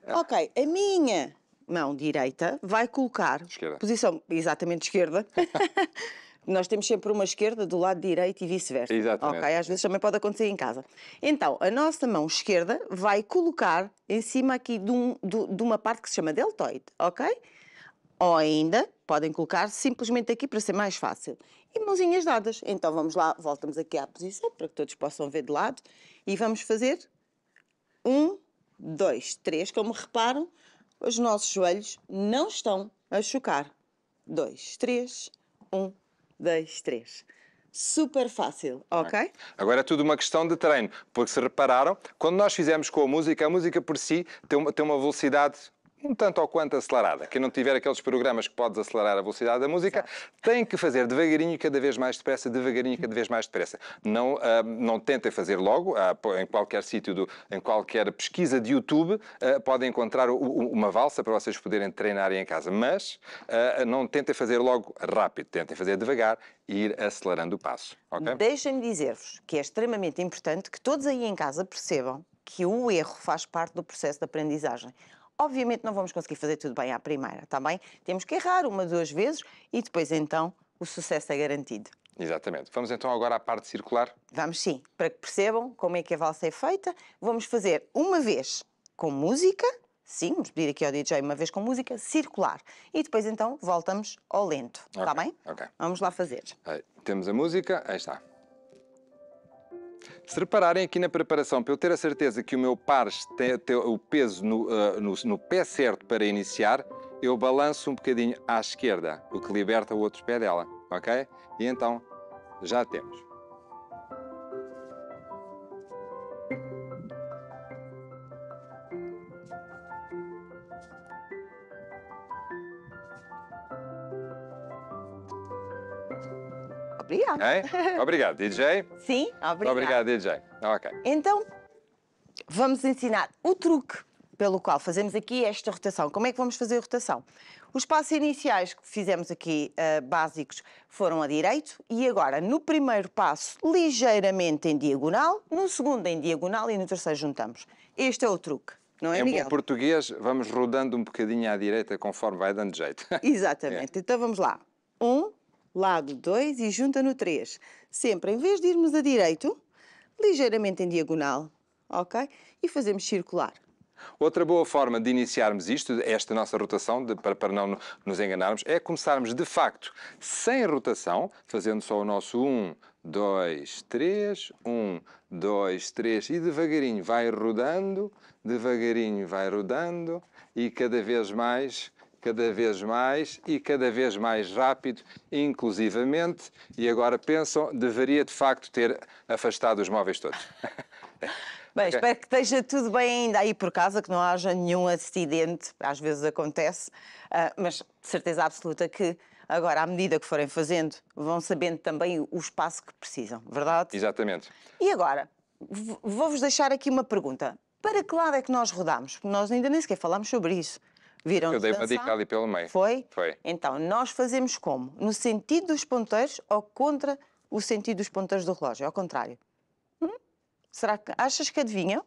Ah. Ok, a minha mão direita vai colocar... Esquerda. Posição exatamente esquerda. (laughs) Nós temos sempre uma esquerda do lado direito e vice-versa. Exatamente. Ok, às vezes também pode acontecer em casa. Então, a nossa mão esquerda vai colocar em cima aqui de, um, de, de uma parte que se chama deltoide, ok? Ou ainda, podem colocar simplesmente aqui para ser mais fácil. E mãozinhas dadas. Então vamos lá, voltamos aqui à posição para que todos possam ver de lado. E vamos fazer um, dois, três. Como reparam, os nossos joelhos não estão a chocar. Dois, três, um, dois, três. Super fácil, ok? Agora é tudo uma questão de treino, porque se repararam, quando nós fizemos com a música, a música por si tem uma, tem uma velocidade um tanto ou quanto acelerada. Quem não tiver aqueles programas que podes acelerar a velocidade da música, Exato. tem que fazer devagarinho, cada vez mais depressa, devagarinho, cada vez mais depressa. Não, uh, não tentem fazer logo, uh, em qualquer sítio, em qualquer pesquisa de YouTube, uh, podem encontrar o, o, uma valsa para vocês poderem treinar em casa. Mas não tentem fazer logo rápido, tentem fazer devagar e ir acelerando o passo. Okay? Deixem-me dizer-vos que é extremamente importante que todos aí em casa percebam que o erro faz parte do processo de aprendizagem. Obviamente não vamos conseguir fazer tudo bem à primeira, está bem? Temos que errar uma, duas vezes e depois então o sucesso é garantido. Exatamente. Vamos então agora à parte circular? Vamos sim, para que percebam como é que a valsa é feita. Vamos fazer uma vez com música, sim, vamos pedir aqui ao DJ uma vez com música, circular. E depois então voltamos ao lento, tá okay, está bem? Ok. Vamos lá fazer. Aí, temos a música, aí está. Se repararem aqui na preparação, para eu ter a certeza que o meu par tem, tem o peso no, uh, no, no pé certo para iniciar, eu balanço um bocadinho à esquerda, o que liberta o outro pé dela, ok? E então já temos. obrigado. (laughs) Obrigado, DJ. Sim, obrigado. Obrigado, DJ. Ok. Então, vamos ensinar o truque pelo qual fazemos aqui esta rotação. Como é que vamos fazer a rotação? Os passos iniciais que fizemos aqui, uh, básicos, foram a direito e agora, no primeiro passo, ligeiramente em diagonal, no segundo em diagonal e no terceiro juntamos. Este é o truque, não é, em Miguel? Em português, vamos rodando um bocadinho à direita conforme vai dando jeito. (laughs) Exatamente. É. Então vamos lá. Um, lado 2 e junta no 3. Sempre, em vez de irmos a direito, ligeiramente em diagonal, ok? E fazemos circular. Outra boa forma de iniciarmos isto, esta nossa rotação, de, para, para não nos enganarmos, é começarmos de facto sem rotação, fazendo só o nosso 1, 2, 3, 1, 2, 3 e devagarinho vai rodando, devagarinho vai rodando e cada vez mais cada vez mais e cada vez mais rápido, inclusivamente, e agora pensam, deveria de facto ter afastado os móveis todos. (laughs) Bem, okay. espero que esteja tudo bem ainda aí por casa, que não haja nenhum acidente, às vezes acontece, ah, mas de certeza absoluta que agora, à medida que forem fazendo, vão sabendo também o espaço que precisam, verdade? Exatamente. E agora, vou-vos deixar aqui uma pergunta. Para que lado é que nós rodamos? Nós ainda nem sequer falámos sobre isso. Viram Eu dei uma dica ali pelo meio. Foi? Foi. Então, nós fazemos como? No sentido dos ponteiros ou contra o sentido dos ponteiros do relógio? Ao contrário. Hum? Será que achas que adivinham?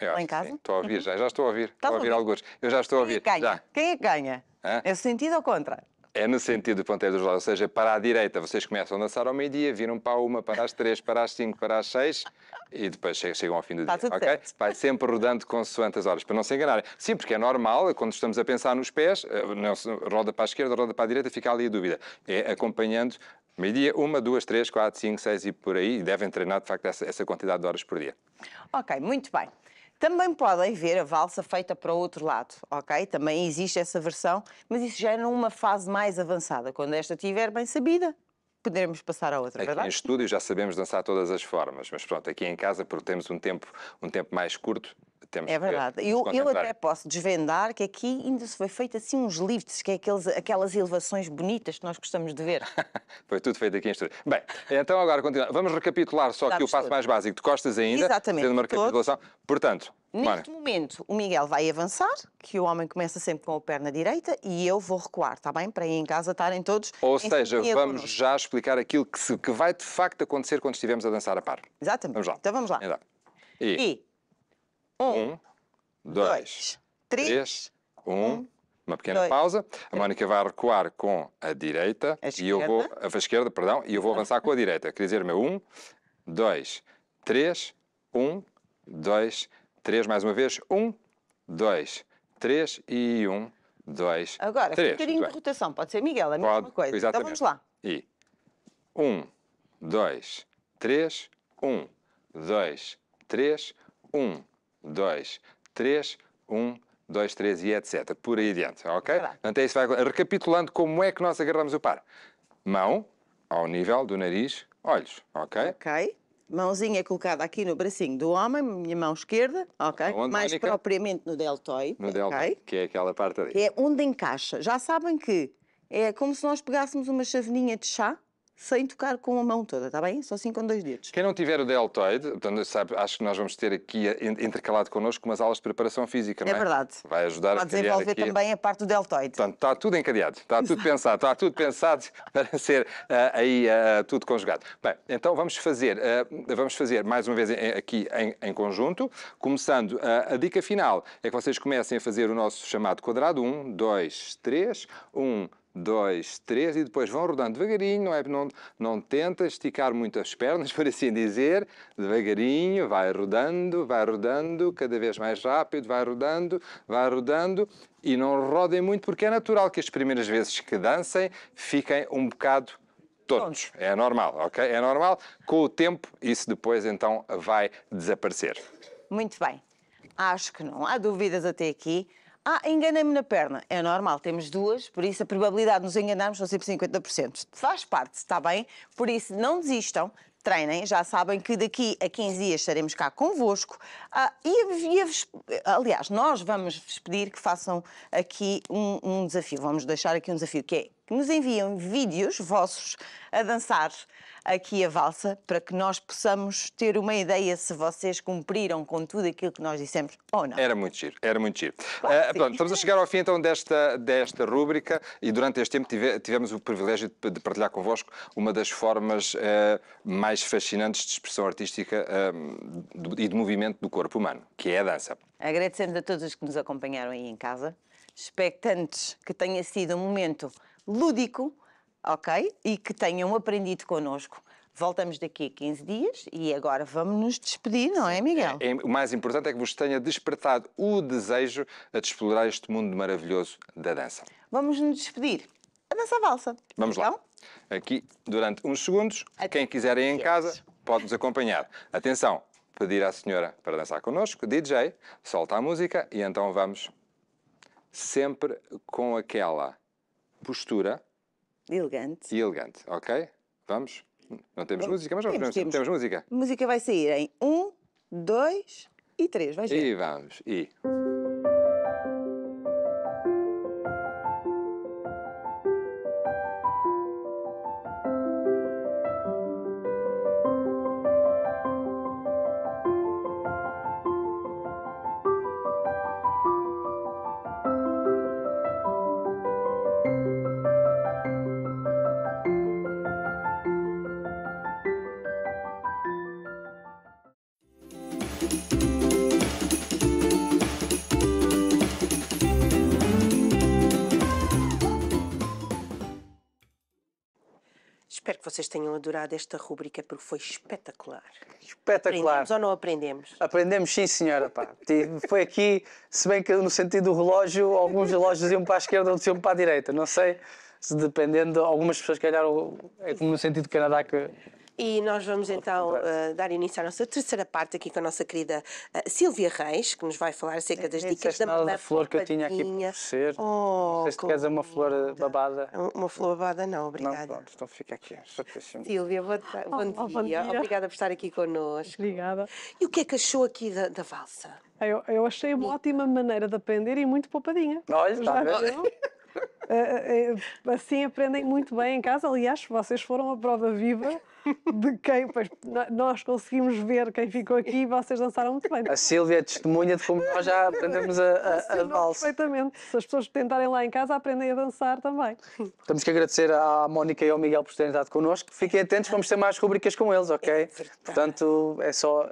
Eu acho, em casa? Sim. Estou a ouvir, uhum. já, já estou a ouvir. Tá estou a ouvir alguns. Eu já estou Quem a ouvir. É ganha? Já. Quem é que ganha? Hã? É sentido ou contra? É no sentido do ponteiro dos lados, ou seja, para a direita vocês começam a dançar ao meio-dia, viram para a uma, para as três, para as cinco, para as seis e depois chegam ao fim do Está dia. Okay? Certo. Vai sempre rodando consoante as horas, para não se enganarem. Sim, porque é normal, quando estamos a pensar nos pés, eh, roda para a esquerda, roda para a direita, fica ali a dúvida. É acompanhando meio-dia, uma, duas, três, quatro, cinco, seis e por aí, e devem treinar de facto essa, essa quantidade de horas por dia. Ok, muito bem. Também podem ver a valsa feita para o outro lado, ok? Também existe essa versão, mas isso já é numa fase mais avançada. Quando esta estiver bem sabida, poderemos passar à outra, aqui verdade? Em estúdio já sabemos dançar todas as formas, mas pronto, aqui em casa, porque temos um tempo, um tempo mais curto, temos é verdade. Eu, eu, até posso desvendar que aqui ainda se foi feito assim uns lifts, que é aqueles, aquelas elevações bonitas que nós gostamos de ver. (laughs) foi tudo feito aqui em estúdio. Bem, então agora continuamos. Vamos recapitular só aqui o passo tudo. mais básico de costas ainda. Exatamente. Tendo uma recapitulação. Portanto, Neste Mano. momento, o Miguel vai avançar, que o homem começa sempre com a perna direita, e eu vou recuar, está bem? Para aí em casa estarem todos. Ou seja, vamos já explicar aquilo que, se, que vai de facto acontecer quando estivermos a dançar a par. Exatamente. Vamos lá. Então vamos lá. Então. E, e um, dois, três, um, uma pequena dois, pausa. A Mónica vai recuar com a direita a e eu vou a esquerda, perdão, e eu vou avançar com a direita. Quer dizer, meu um, dois, três, um, dois, três mais uma vez, um, dois, três e um, dois, Agora, três. Agora, um bocadinho de rotação, pode ser Miguel, é a mesma pode, coisa. Então exatamente. Então vamos lá. E um, dois, três, um, dois, três, um, 2, 3, 1, 2, 3 e etc. Por aí adiante, ok? Portanto, é isso vai... Recapitulando como é que nós agarramos o par. Mão ao nível do nariz, olhos, ok? Ok. Mãozinha colocada aqui no bracinho do homem, minha mão esquerda, ok? Onde, Mais Monica? propriamente no deltoide. No okay? que é aquela parte ali. Que é onde encaixa. Já sabem que é como se nós pegássemos uma chaveninha de chá sem tocar com a mão toda, está bem? Só assim com dois dedos. Quem não tiver o deltoide, portanto, sabe, acho que nós vamos ter aqui eh, intercalado connosco umas aulas de preparação física, é não é? É verdade. Vai ajudar Pode a desenvolver aqui. também a parte do deltoide. Portanto, está tudo encadeado, está tá tudo pensado, está tudo pensado para ser uh, aí uh, tudo conjugado. Bem, então vamos fazer, uh, vamos fazer mais uma vez em, aqui em, em, conjunto, começando a dica final é que vocês comecem a fazer o nosso chamado quadrado, Um, dois, três, um dois, três e depois vão rodando devagarinho, não, é, não, não tenta esticar muito as pernas, (laughs) por assim dizer, devagarinho, vai rodando, vai rodando, cada vez mais rápido, vai rodando, vai rodando e não rodem muito porque é natural que as primeiras vezes que dancem fiquem um bocado todos. É normal, ok? É normal. Com o tempo, isso depois então vai desaparecer. Muito bem. Acho que não há dúvidas até aqui. Ah, enganei-me na perna. É normal, temos duas, por isso a probabilidade de nos enganarmos são sempre 50%. Faz parte, está bem? Por isso, não desistam, treinem, já sabem que daqui a 15 dias estaremos cá convosco. Ah, e, e, aliás, nós vamos vos pedir que façam aqui um, um desafio. Vamos deixar aqui um desafio que é que nos enviam vídeos vossos a dançar aqui a valsa para que nós possamos ter uma ideia se vocês cumpriram com tudo aquilo que nós dissemos ou não. Era muito giro, era muito giro. Claro, uh, pronto, estamos a chegar ao fim então desta, desta rúbrica e durante este tempo tive, tivemos o privilégio de, de, partilhar convosco uma das formas uh, mais fascinantes de expressão artística uh, e de movimento do corpo humano, que é a dança. Agradecemos a todos os que nos acompanharam aí em casa, expectantes que tenha sido um momento lúdico, ok? E que tenham aprendido connosco. Voltamos daqui a 15 dias e agora vamos nos despedir, não é, Miguel? É, é, o mais importante é que vos tenha despertado o desejo de explorar este mundo maravilhoso da dança. Vamos nos despedir. A dança valsa. Vamos então? lá. Aqui, durante uns segundos, quem quiser ir em casa pode nos acompanhar. Atenção, pedir à senhora para dançar connosco, DJ, solta a música e então vamos sempre com aquela postura. Elegante. E elegante, ok? Vamos? Não temos Bom, música, mas vamos. Temos, temos. temos música. A música vai sair em um, dois e três. vai ver. E vamos. E. adorado esta rúbrica porque foi espetacular. Espetacular. Aprendemos ou não aprendemos? Aprendemos, sim, senhora. Pá. Foi aqui, se bem que no sentido do relógio, alguns relógios iam para a esquerda, outros iam para a direita. Não sei se dependendo, algumas pessoas, calhar, é como no sentido do Canadá que e nós vamos então uh, dar início à nossa terceira parte aqui com a nossa querida uh, Silvia Reis, que nos vai falar acerca é, das dicas da, da, da flor que eu tinha aqui para ser. Oh, não sei se queres uma flor eh, babada. É uma flor babada não, obrigada. Não, pronto, então fica aqui. Silvia, bom, oh, bom, oh, bom, dia. Obrigada por estar aqui connosco. Obrigada. E o que é que achou aqui da, da valsa? Eu, eu achei uma ótima maneira de aprender e muito poupadinha. Olha, está (laughs) Eh, eh, eh, assim aprendem muito bem em casa. Aliás, vocês foram a prova viva de quem. Pois, nós conseguimos ver quem ficou aqui e vocês dançaram muito bem. A Silvia é testemunha de como nós já aprendemos a, a, a Perfeitamente. Se as pessoas tentarem lá em casa, aprendem a dançar também. Temos que agradecer à Mónica e ao Miguel por terem estado connosco. Fiquem atentos, vamos ter mais rubricas com eles, ok? É Portanto, é só uh,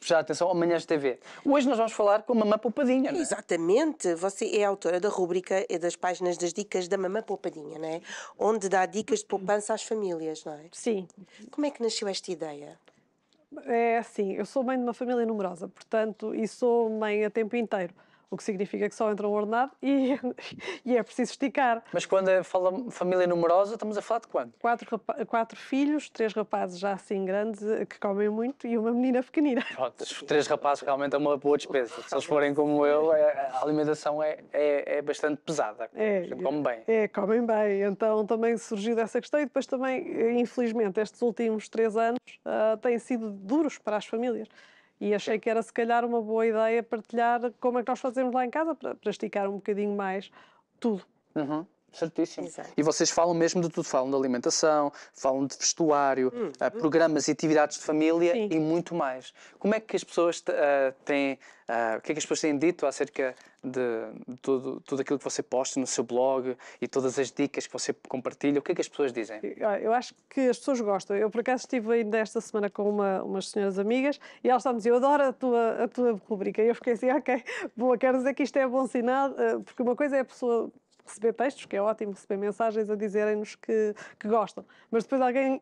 prestar atenção ao Manhãs de TV. Hoje nós vamos falar com a Mamã Poupadinha, não é? Exatamente. Você é autora da rubrica e é das páginas das dicas da Mamã Poupadinha, não é? Onde dá dicas de poupança às famílias, não é? Sim. Como é que nasceu esta ideia? É assim, eu sou mãe de uma família numerosa, portanto, e sou mãe a tempo inteiro o que significa que só entra um ordenado e, (laughs) e é preciso esticar. Mas quando é fala, família numerosa, estamos a falar de quanto? Quatro, quatro filhos, três rapazes já assim grandes, eh, que comem muito, e uma menina pequenina. (laughs) Pronto, três rapazes realmente é uma boa despesa. Se eles forem como eu, é, a alimentação é, é, é bastante pesada. É, comem bem. É, comem bem. Então também surgiu dessa questão e depois também, eh, infelizmente, estes últimos três anos uh, têm sido duros para as famílias e achei que era se calhar uma boa ideia partilhar como é que nós fazemos lá em casa para esticar um bocadinho mais tudo. Uhum. Certíssimo. Exato. E vocês falam mesmo de tudo, falam de alimentação, falam de vestuário, hum, uh, programas e atividades de família sim. e muito mais. Como é que as pessoas uh, têm, uh, o que é que as pessoas têm dito acerca de, tudo, tudo aquilo que você posta no seu blog e todas as dicas que você compartilha? O que é que as pessoas dizem? Eu, ah, eu acho que as pessoas gostam. Eu, por acaso, estive ainda esta semana com uma, umas senhoras amigas e elas estavam a dizer: Eu adoro a tua, a tua rubrica. E eu fiquei assim: Ok, boa, quero dizer que isto é bom sinal, porque uma coisa é a pessoa receber textos, que é ótimo, receber mensagens a dizerem-nos que, que gostam. Mas depois alguém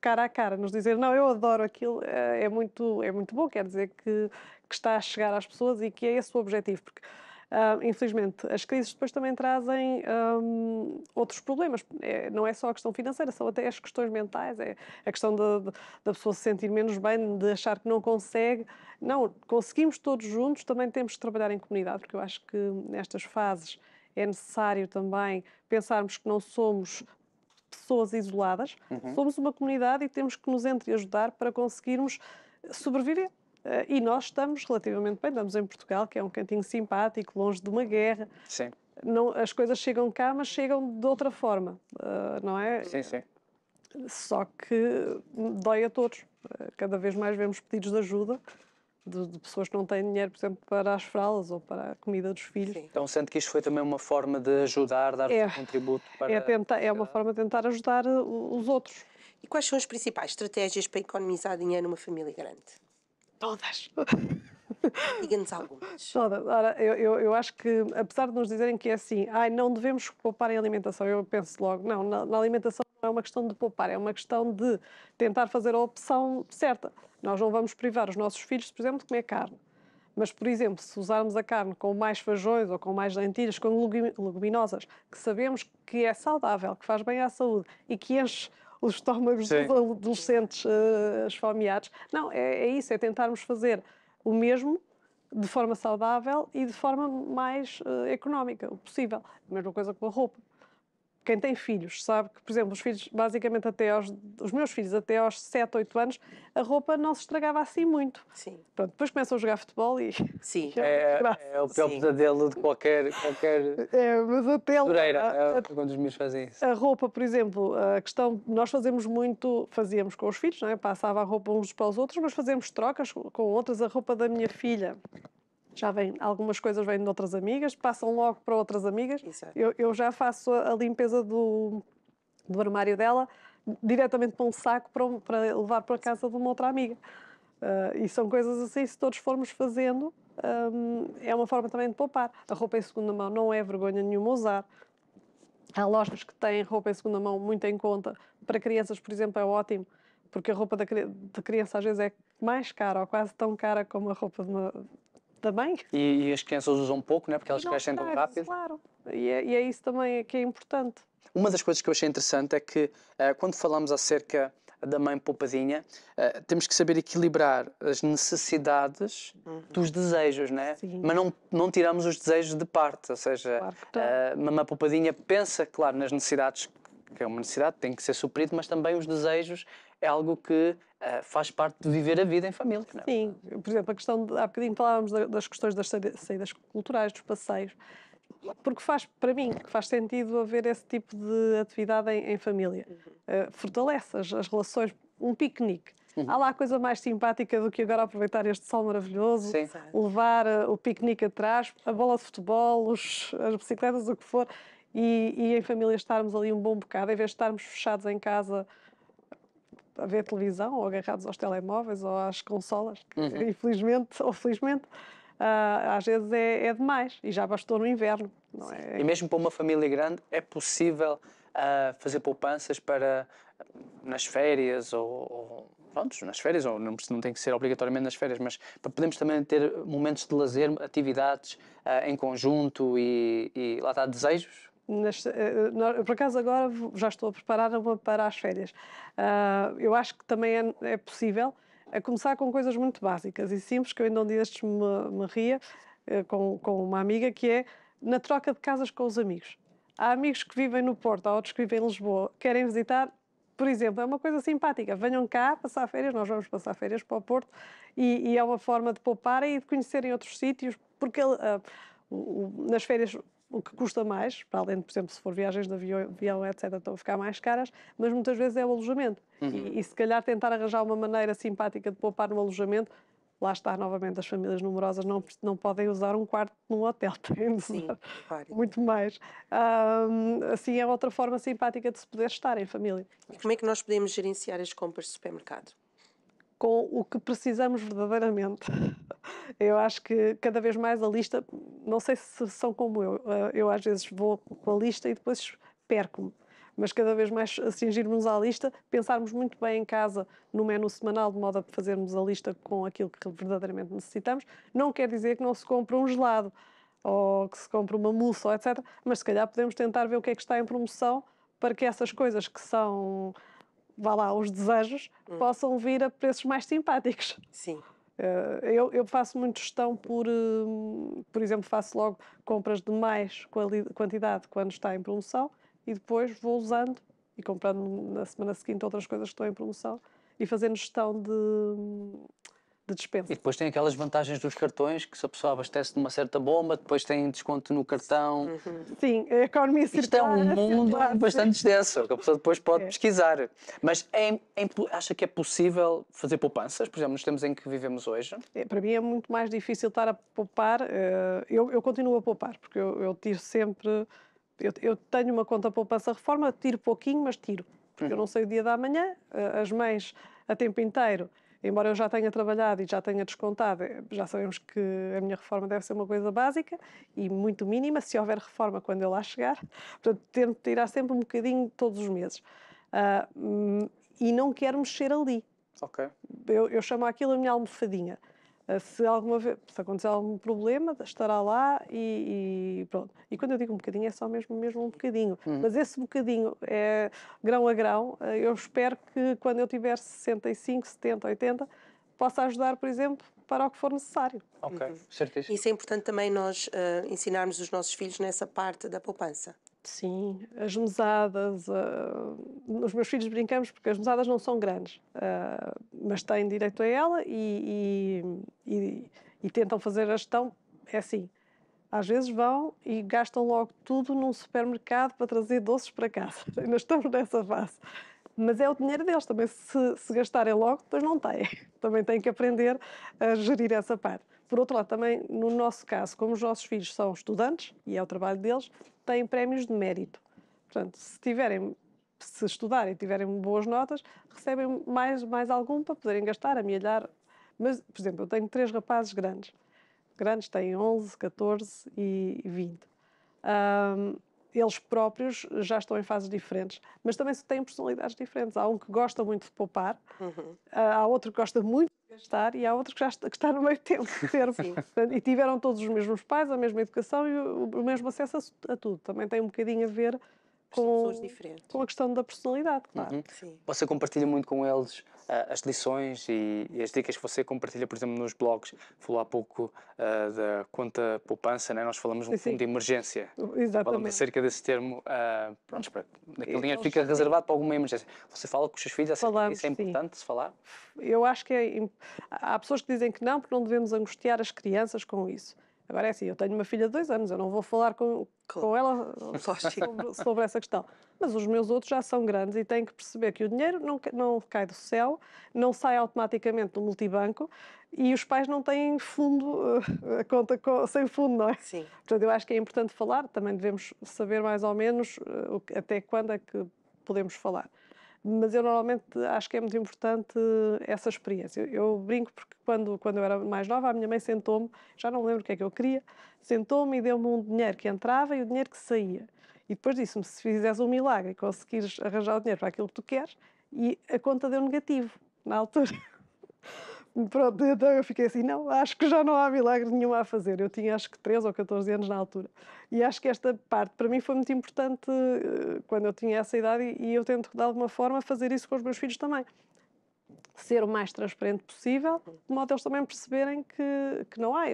cara a cara, nos dizer não, eu adoro aquilo, eh, é muito, é muito bom, quer dizer que, que está a chegar às pessoas e que é esse o objetivo. Porque, Uh, infelizmente, as crises depois também trazem um, outros problemas. É, não é só a questão financeira, são até as questões mentais, é a questão de, de, da pessoa se sentir menos bem, de achar que não consegue. Não, conseguimos todos juntos, também temos de trabalhar em comunidade, porque eu acho que nestas fases é necessário também pensarmos que não somos pessoas isoladas, uhum. somos uma comunidade e temos que nos ajudar para conseguirmos sobreviver. Eh, e nós estamos relativamente bem, estamos em Portugal, que é um cantinho simpático, longe de uma guerra. Sim. Não, as coisas chegam cá, mas chegam de outra forma, eh, não é? Sim, sim. Só que dói a todos. Eh, cada vez mais vemos pedidos de ajuda de, de, pessoas que não têm dinheiro, por exemplo, para as fraldas ou para a comida dos filhos. Sim. Então sente que isto foi também uma forma de ajudar, dar é, um contributo para... É, tentar, é uma forma de tentar ajudar uh, os outros. E quais são as principais estratégias para economizar dinheiro numa família grande? Todas! (laughs) (laughs) Diga-nos algumas. Ora, eu, eu, eu, acho que, apesar de nos dizerem que é assim, ai, não devemos poupar em alimentação, eu penso logo, não, na, na alimentação não é uma questão de poupar, é uma questão de tentar fazer a opção certa. Nós não vamos privar os nossos filhos, por exemplo, de comer carne. Mas, por exemplo, se usarmos a carne com mais feijões ou com mais lentilhas, com leguminosas, que sabemos que é saudável, que faz bem à saúde e que enche os estômagos Sim. dos adolescentes uh, esfomeados, não, é, é, isso, é tentarmos fazer o mesmo de forma saudável e de forma mais uh, económica, o possível. A mesma coisa com a roupa quem tem filhos sabe que, por exemplo, os filhos, basicamente até aos, os meus filhos até aos 7, 8 anos, a roupa não se estragava assim muito. Sim. Pronto, depois começam a jogar futebol e... Sim. (laughs) É, é o pior pesadelo de qualquer... qualquer... É, mas até... Dureira, a, é a, quando os meus fazem isso. A roupa, por exemplo, a questão... Nós fazemos muito, fazíamos com os filhos, não é? Passava a roupa uns para os outros, mas fazemos trocas com outras. A roupa da minha filha já vem, algumas coisas vêm de outras amigas, passam logo para outras amigas. É. Eu, eu, já faço a limpeza do, do armário dela diretamente para um saco para, para levar para a casa de uma outra amiga. Uh, e são coisas assim, se todos formos fazendo, um, ah, é uma forma também de poupar. A roupa em segunda mão não é vergonha nenhuma usar. Há lojas que têm roupa em segunda mão muito em conta. Para crianças, por exemplo, é ótimo, porque a roupa da, criança às vezes é mais cara ou quase tão cara como a roupa de uma, também. Tá e, e, as crianças usam pouco, né? porque elas crescem tão rápido. Claro, e é, e é, isso também é que é importante. Uma das coisas que eu achei interessante é que uh, quando falamos acerca da mãe poupadinha, uh, temos que saber equilibrar as necessidades uhum. dos desejos, né? Sim. mas não, não tiramos os desejos de parte. Ou seja, claro tá. Eh, mamãe poupadinha pensa, claro, nas necessidades que é uma necessidade, tem que ser suprido, mas também os desejos é algo que uh, faz parte de viver a vida em família. Não é? Sim, por exemplo, a questão, de, há bocadinho falávamos das questões das saídas culturais, dos passeios, porque faz, para mim, faz sentido haver esse tipo de atividade em, em família. Uh, fortalece as, as relações, um piquenique. Uhum. Há lá coisa mais simpática do que agora aproveitar este sol maravilhoso, Sim. levar uh, o piquenique atrás, a bola de futebol, os, as bicicletas, o que for, e, e, em família estarmos ali um bom bocado, em vez de estarmos fechados em casa a ver televisão ou agarrados aos telemóveis ou às consolas, uhum. infelizmente ou felizmente, uh, às vezes é, é, demais e já bastou no inverno. Não é? E mesmo para uma família grande é possível uh, fazer poupanças para nas férias ou, ou pronto, nas férias ou não, não tem que ser obrigatoriamente nas férias, mas para podemos também ter momentos de lazer, atividades uh, em conjunto e, e lá está desejos nas, eh, eh, por acaso agora já estou a preparar uma para as férias. Ah, eu acho que também é, é possível, a começar com coisas muito básicas e simples, que eu ainda um dia destes me, me ria eh, com, com uma amiga, que é na troca de casas com os amigos. Há amigos que vivem no Porto, há outros que vivem em Lisboa, querem visitar, por exemplo, é uma coisa simpática. Venham cá passar férias, nós vamos passar férias para o Porto e, e é uma forma de poupar e de conhecerem outros sítios, porque uh, nas férias o que custa mais, para além de, por exemplo, se for viagens de avião, avião etc., estão a ficar mais caras, mas muitas vezes é o alojamento. Uhum. E, e, se calhar tentar arranjar uma maneira simpática de poupar no alojamento, lá está novamente, as famílias numerosas não, não podem usar um quarto num hotel, (laughs) têm de usar claro. muito mais. Um, assim é outra forma simpática de se poder estar em família. E como é que nós podemos gerenciar as compras de supermercado? com o que precisamos verdadeiramente. (laughs) Eu acho que cada vez mais a lista, não sei se são como eu, eh, eu às vezes vou com a lista e depois perco-me. Mas cada vez mais cingirmos à lista, pensarmos muito bem em casa no menu semanal, de modo a fazermos a lista com aquilo que verdadeiramente necessitamos, não quer dizer que não se compre um gelado ou que se compre uma mousse, etc. Mas se calhar podemos tentar ver o que é que está em promoção para que essas coisas que são vá lá, os desejos, hum. possam vir a preços mais simpáticos. Sim. Eh, eu, eu, faço muito gestão por, hum, por exemplo, faço logo compras de mais quantidade quando está em promoção e depois vou usando e comprando na semana seguinte outras coisas que estão em promoção e fazendo gestão de, hum, de despesa. E depois tem aquelas vantagens dos cartões, que se a pessoa abastece de uma certa bomba, depois tem desconto no cartão. Uhum. Sim, a economia Existe circular. Isto é um é mundo circular, bastante extenso, que a pessoa depois pode é. pesquisar. Mas é, é, acha que é possível fazer poupanças, por exemplo, nos tempos em que vivemos hoje? É, para mim é muito mais difícil estar a poupar. Eh, eu, eu continuo a poupar, porque eu, eu tiro sempre... Eu, eu, tenho uma conta poupança reforma, tiro pouquinho, mas tiro. Porque uhum. eu hum. não sei o dia da manhã, eh, as mães a tempo inteiro embora eu já tenha trabalhado e já tenha descontado, já sabemos que a minha reforma deve ser uma coisa básica e muito mínima, se houver reforma quando eu lá chegar. Portanto, tento tirar sempre um bocadinho todos os meses. Uh, e não quero mexer ali. Ok. Eu, eu chamo aquilo a minha almofadinha. Eh, se alguma vez, se acontecer algum problema, estará lá e, e, pronto. E quando eu digo um bocadinho, é só mesmo, mesmo um bocadinho. Hum. Mas esse bocadinho é grão a grão. Eh, eu espero que quando eu tiver 65, 70, 80, possa ajudar, por exemplo, para o que for necessário. Ok, uhum. certeza. Isso é importante também nós uh, ensinarmos os nossos filhos nessa parte da poupança. Sim, as mesadas. Uh, os meus filhos brincamos porque as mesadas não são grandes, uh, mas têm direito a ela e, e, e, e, tentam fazer a gestão. É assim, às vezes vão e gastam logo tudo num supermercado para trazer doces para casa. (laughs) Ainda estamos nessa fase. Mas é o dinheiro deles também. Se, se gastarem logo, depois não têm. (laughs) Também têm que aprender a gerir essa parte. Por outro lado, também no nosso caso, como os nossos filhos são estudantes e é o trabalho deles, têm prémios de mérito. Portanto, se tiverem se estudarem e tiverem boas notas, recebem mais, mais algum para poderem gastar, amelhar. Mas, por exemplo, eu tenho três rapazes grandes. Grandes têm 11, 14 e 20. Um, eles próprios já estão em fases diferentes, mas também têm personalidades diferentes. Há um que gosta muito de poupar, uhum. Ah, há outro que gosta muito gastar e há outros que já está, que está no meio tempo termo. (laughs) e tiveram todos os mesmos pais, a mesma educação e o, o mesmo acesso a, a, tudo. Também tem um bocadinho a ver com, com a questão da personalidade, claro. Uhum. Você compartilha muito com eles uh, as lições e, e, as dicas que você compartilha, por exemplo, nos blogs. Falou há pouco uh, da conta poupança, né? nós falamos de um fundo de emergência. Exatamente. Falamos acerca desse termo. Uh, ah, pronto, naquele dinheiro fica reservado para alguma emergência. Você fala com os seus filhos acerca é Falamos, É importante sim. se falar? Eu acho que é, há pessoas que dizem que não, porque não devemos angustiar as crianças com isso. Agora é assim, eu tenho uma filha de dois anos, eu não vou falar com, com ela (laughs) sobre, sobre, essa questão. Mas os meus outros já são grandes e têm que perceber que o dinheiro não, não cai do céu, não sai automaticamente do multibanco e os pais não têm fundo, eh, a conta sem fundo, não é? Sim. Portanto, eu acho que é importante falar, também devemos saber mais ou menos eh, até quando é que podemos falar mas eu normalmente acho que é muito importante essa experiência. Eu, eu brinco porque quando, quando eu era mais nova, a minha mãe sentou-me, já não lembro o que é que eu queria, sentou-me e deu-me um dinheiro que entrava e o dinheiro que saía. E depois disse-me: se fizeres um milagre e conseguires arranjar o dinheiro para aquilo que tu queres, e a conta deu negativo, na altura. (laughs) Pronto, então eu fiquei assim, não, acho que já não há milagre nenhum a fazer. Eu tinha acho que 13 ou 14 anos na altura. E acho que esta parte para mim foi muito importante eh, quando eu tinha essa idade e eu tento de alguma forma fazer isso com os meus filhos também. Ser o mais transparente possível, de modo a eles também perceberem que, que não há.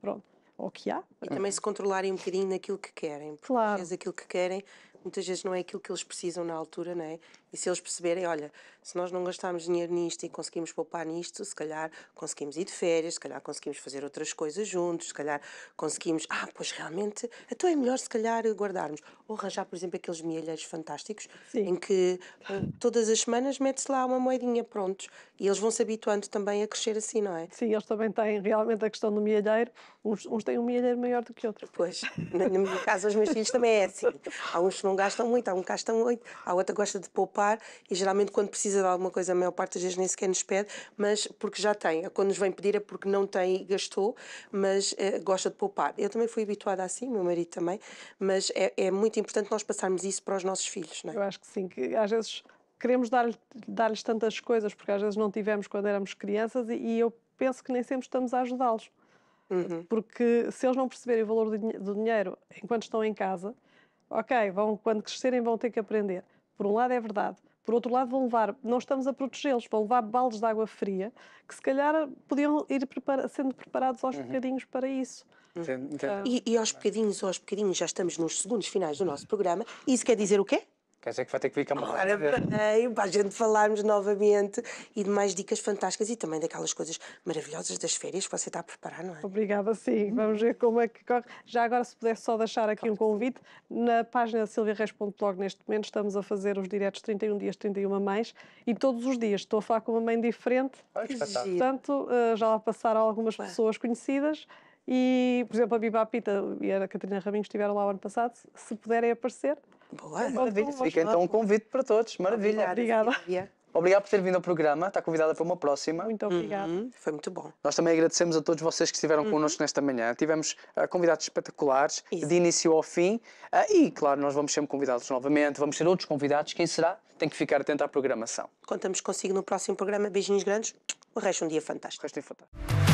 pronto, ou que há. E também se controlarem um bocadinho naquilo que querem. Porque claro. às vezes aquilo que querem muitas vezes não é aquilo que eles precisam na altura, não é? E se eles perceberem, olha, se nós não gastarmos dinheiro nisto e conseguimos poupar nisto, se calhar conseguimos ir de férias, se calhar conseguimos fazer outras coisas juntos, se calhar conseguimos, ah, pois realmente, então é melhor se calhar guardarmos. Ou arranjar, por exemplo, aqueles milheiros fantásticos Sim. em que eh, todas as semanas mete-se lá uma moedinha, prontos. E eles vão se habituando também a crescer assim, não é? Sim, eles também têm realmente a questão do milheiro. Uns, uns têm um milheiro maior do que outros. Pois, no meu caso, os meus filhos também é assim. Há uns que não gastam muito, há um que gastam muito, há outra que gosta de poupar poupar e geralmente quando precisa de alguma coisa, a maior parte das vezes nem sequer nos pede, mas porque já tem. Quando nos vem pedir é porque não tem e gastou, mas eh, gosta de poupar. Eu também fui habituada assim, meu marido também, mas é, é muito importante nós passarmos isso para os nossos filhos, não é? Eu acho que sim, que às vezes queremos dar-lhes dar tantas coisas porque às vezes não tivemos quando éramos crianças e, e eu penso que nem sempre estamos a ajudá-los. Uhum. Porque se eles não perceberem o valor do dinheiro enquanto estão em casa, ok, vão, quando crescerem vão ter que aprender. Por um lado é verdade, por outro lado, vão levar, não estamos a protegê-los, vão levar baldes de água fria, que se calhar podiam ir prepara sendo preparados aos uhum. bocadinhos para isso. Uhum. E, e aos bocadinhos, aos bocadinhos, já estamos nos segundos finais do nosso programa. Isso quer dizer o quê? Quer dizer que vai ter que vir cá uma para a gente falarmos novamente e de mais dicas fantásticas e também daquelas coisas maravilhosas das férias que você está a preparar, não é? Obrigada, sim. Vamos ver como é que corre. Já agora, se pudesse só deixar aqui claro. um convite, na página da silviareis.blog, neste momento, estamos a fazer os diretos 31 dias, 31 mães e todos os dias estou a falar com uma mãe diferente. Ai, Portanto, eh, já lá passaram algumas pessoas conhecidas e, por exemplo, a Biba Pita e a Catarina Raminhos estiveram lá o ano passado. Se puderem aparecer. Boa, então, maravilha. Fica então um convite para todos. Maravilha. Obrigada. Obrigada. Obrigado por ter vindo ao programa. Está convidada para uma próxima. Muito obrigada. Uhum. Foi muito bom. Nós também agradecemos a todos vocês que estiveram uhum. connosco nesta manhã. Tivemos uh, convidados espetaculares, Isso. de início ao fim. Uh, e, claro, nós vamos sempre convidados novamente. Vamos ter outros convidados. Quem será? Tem que ficar atento à programação. Contamos consigo no próximo programa. Beijinhos grandes. O resto é um dia fantástico. O resto é fantástico.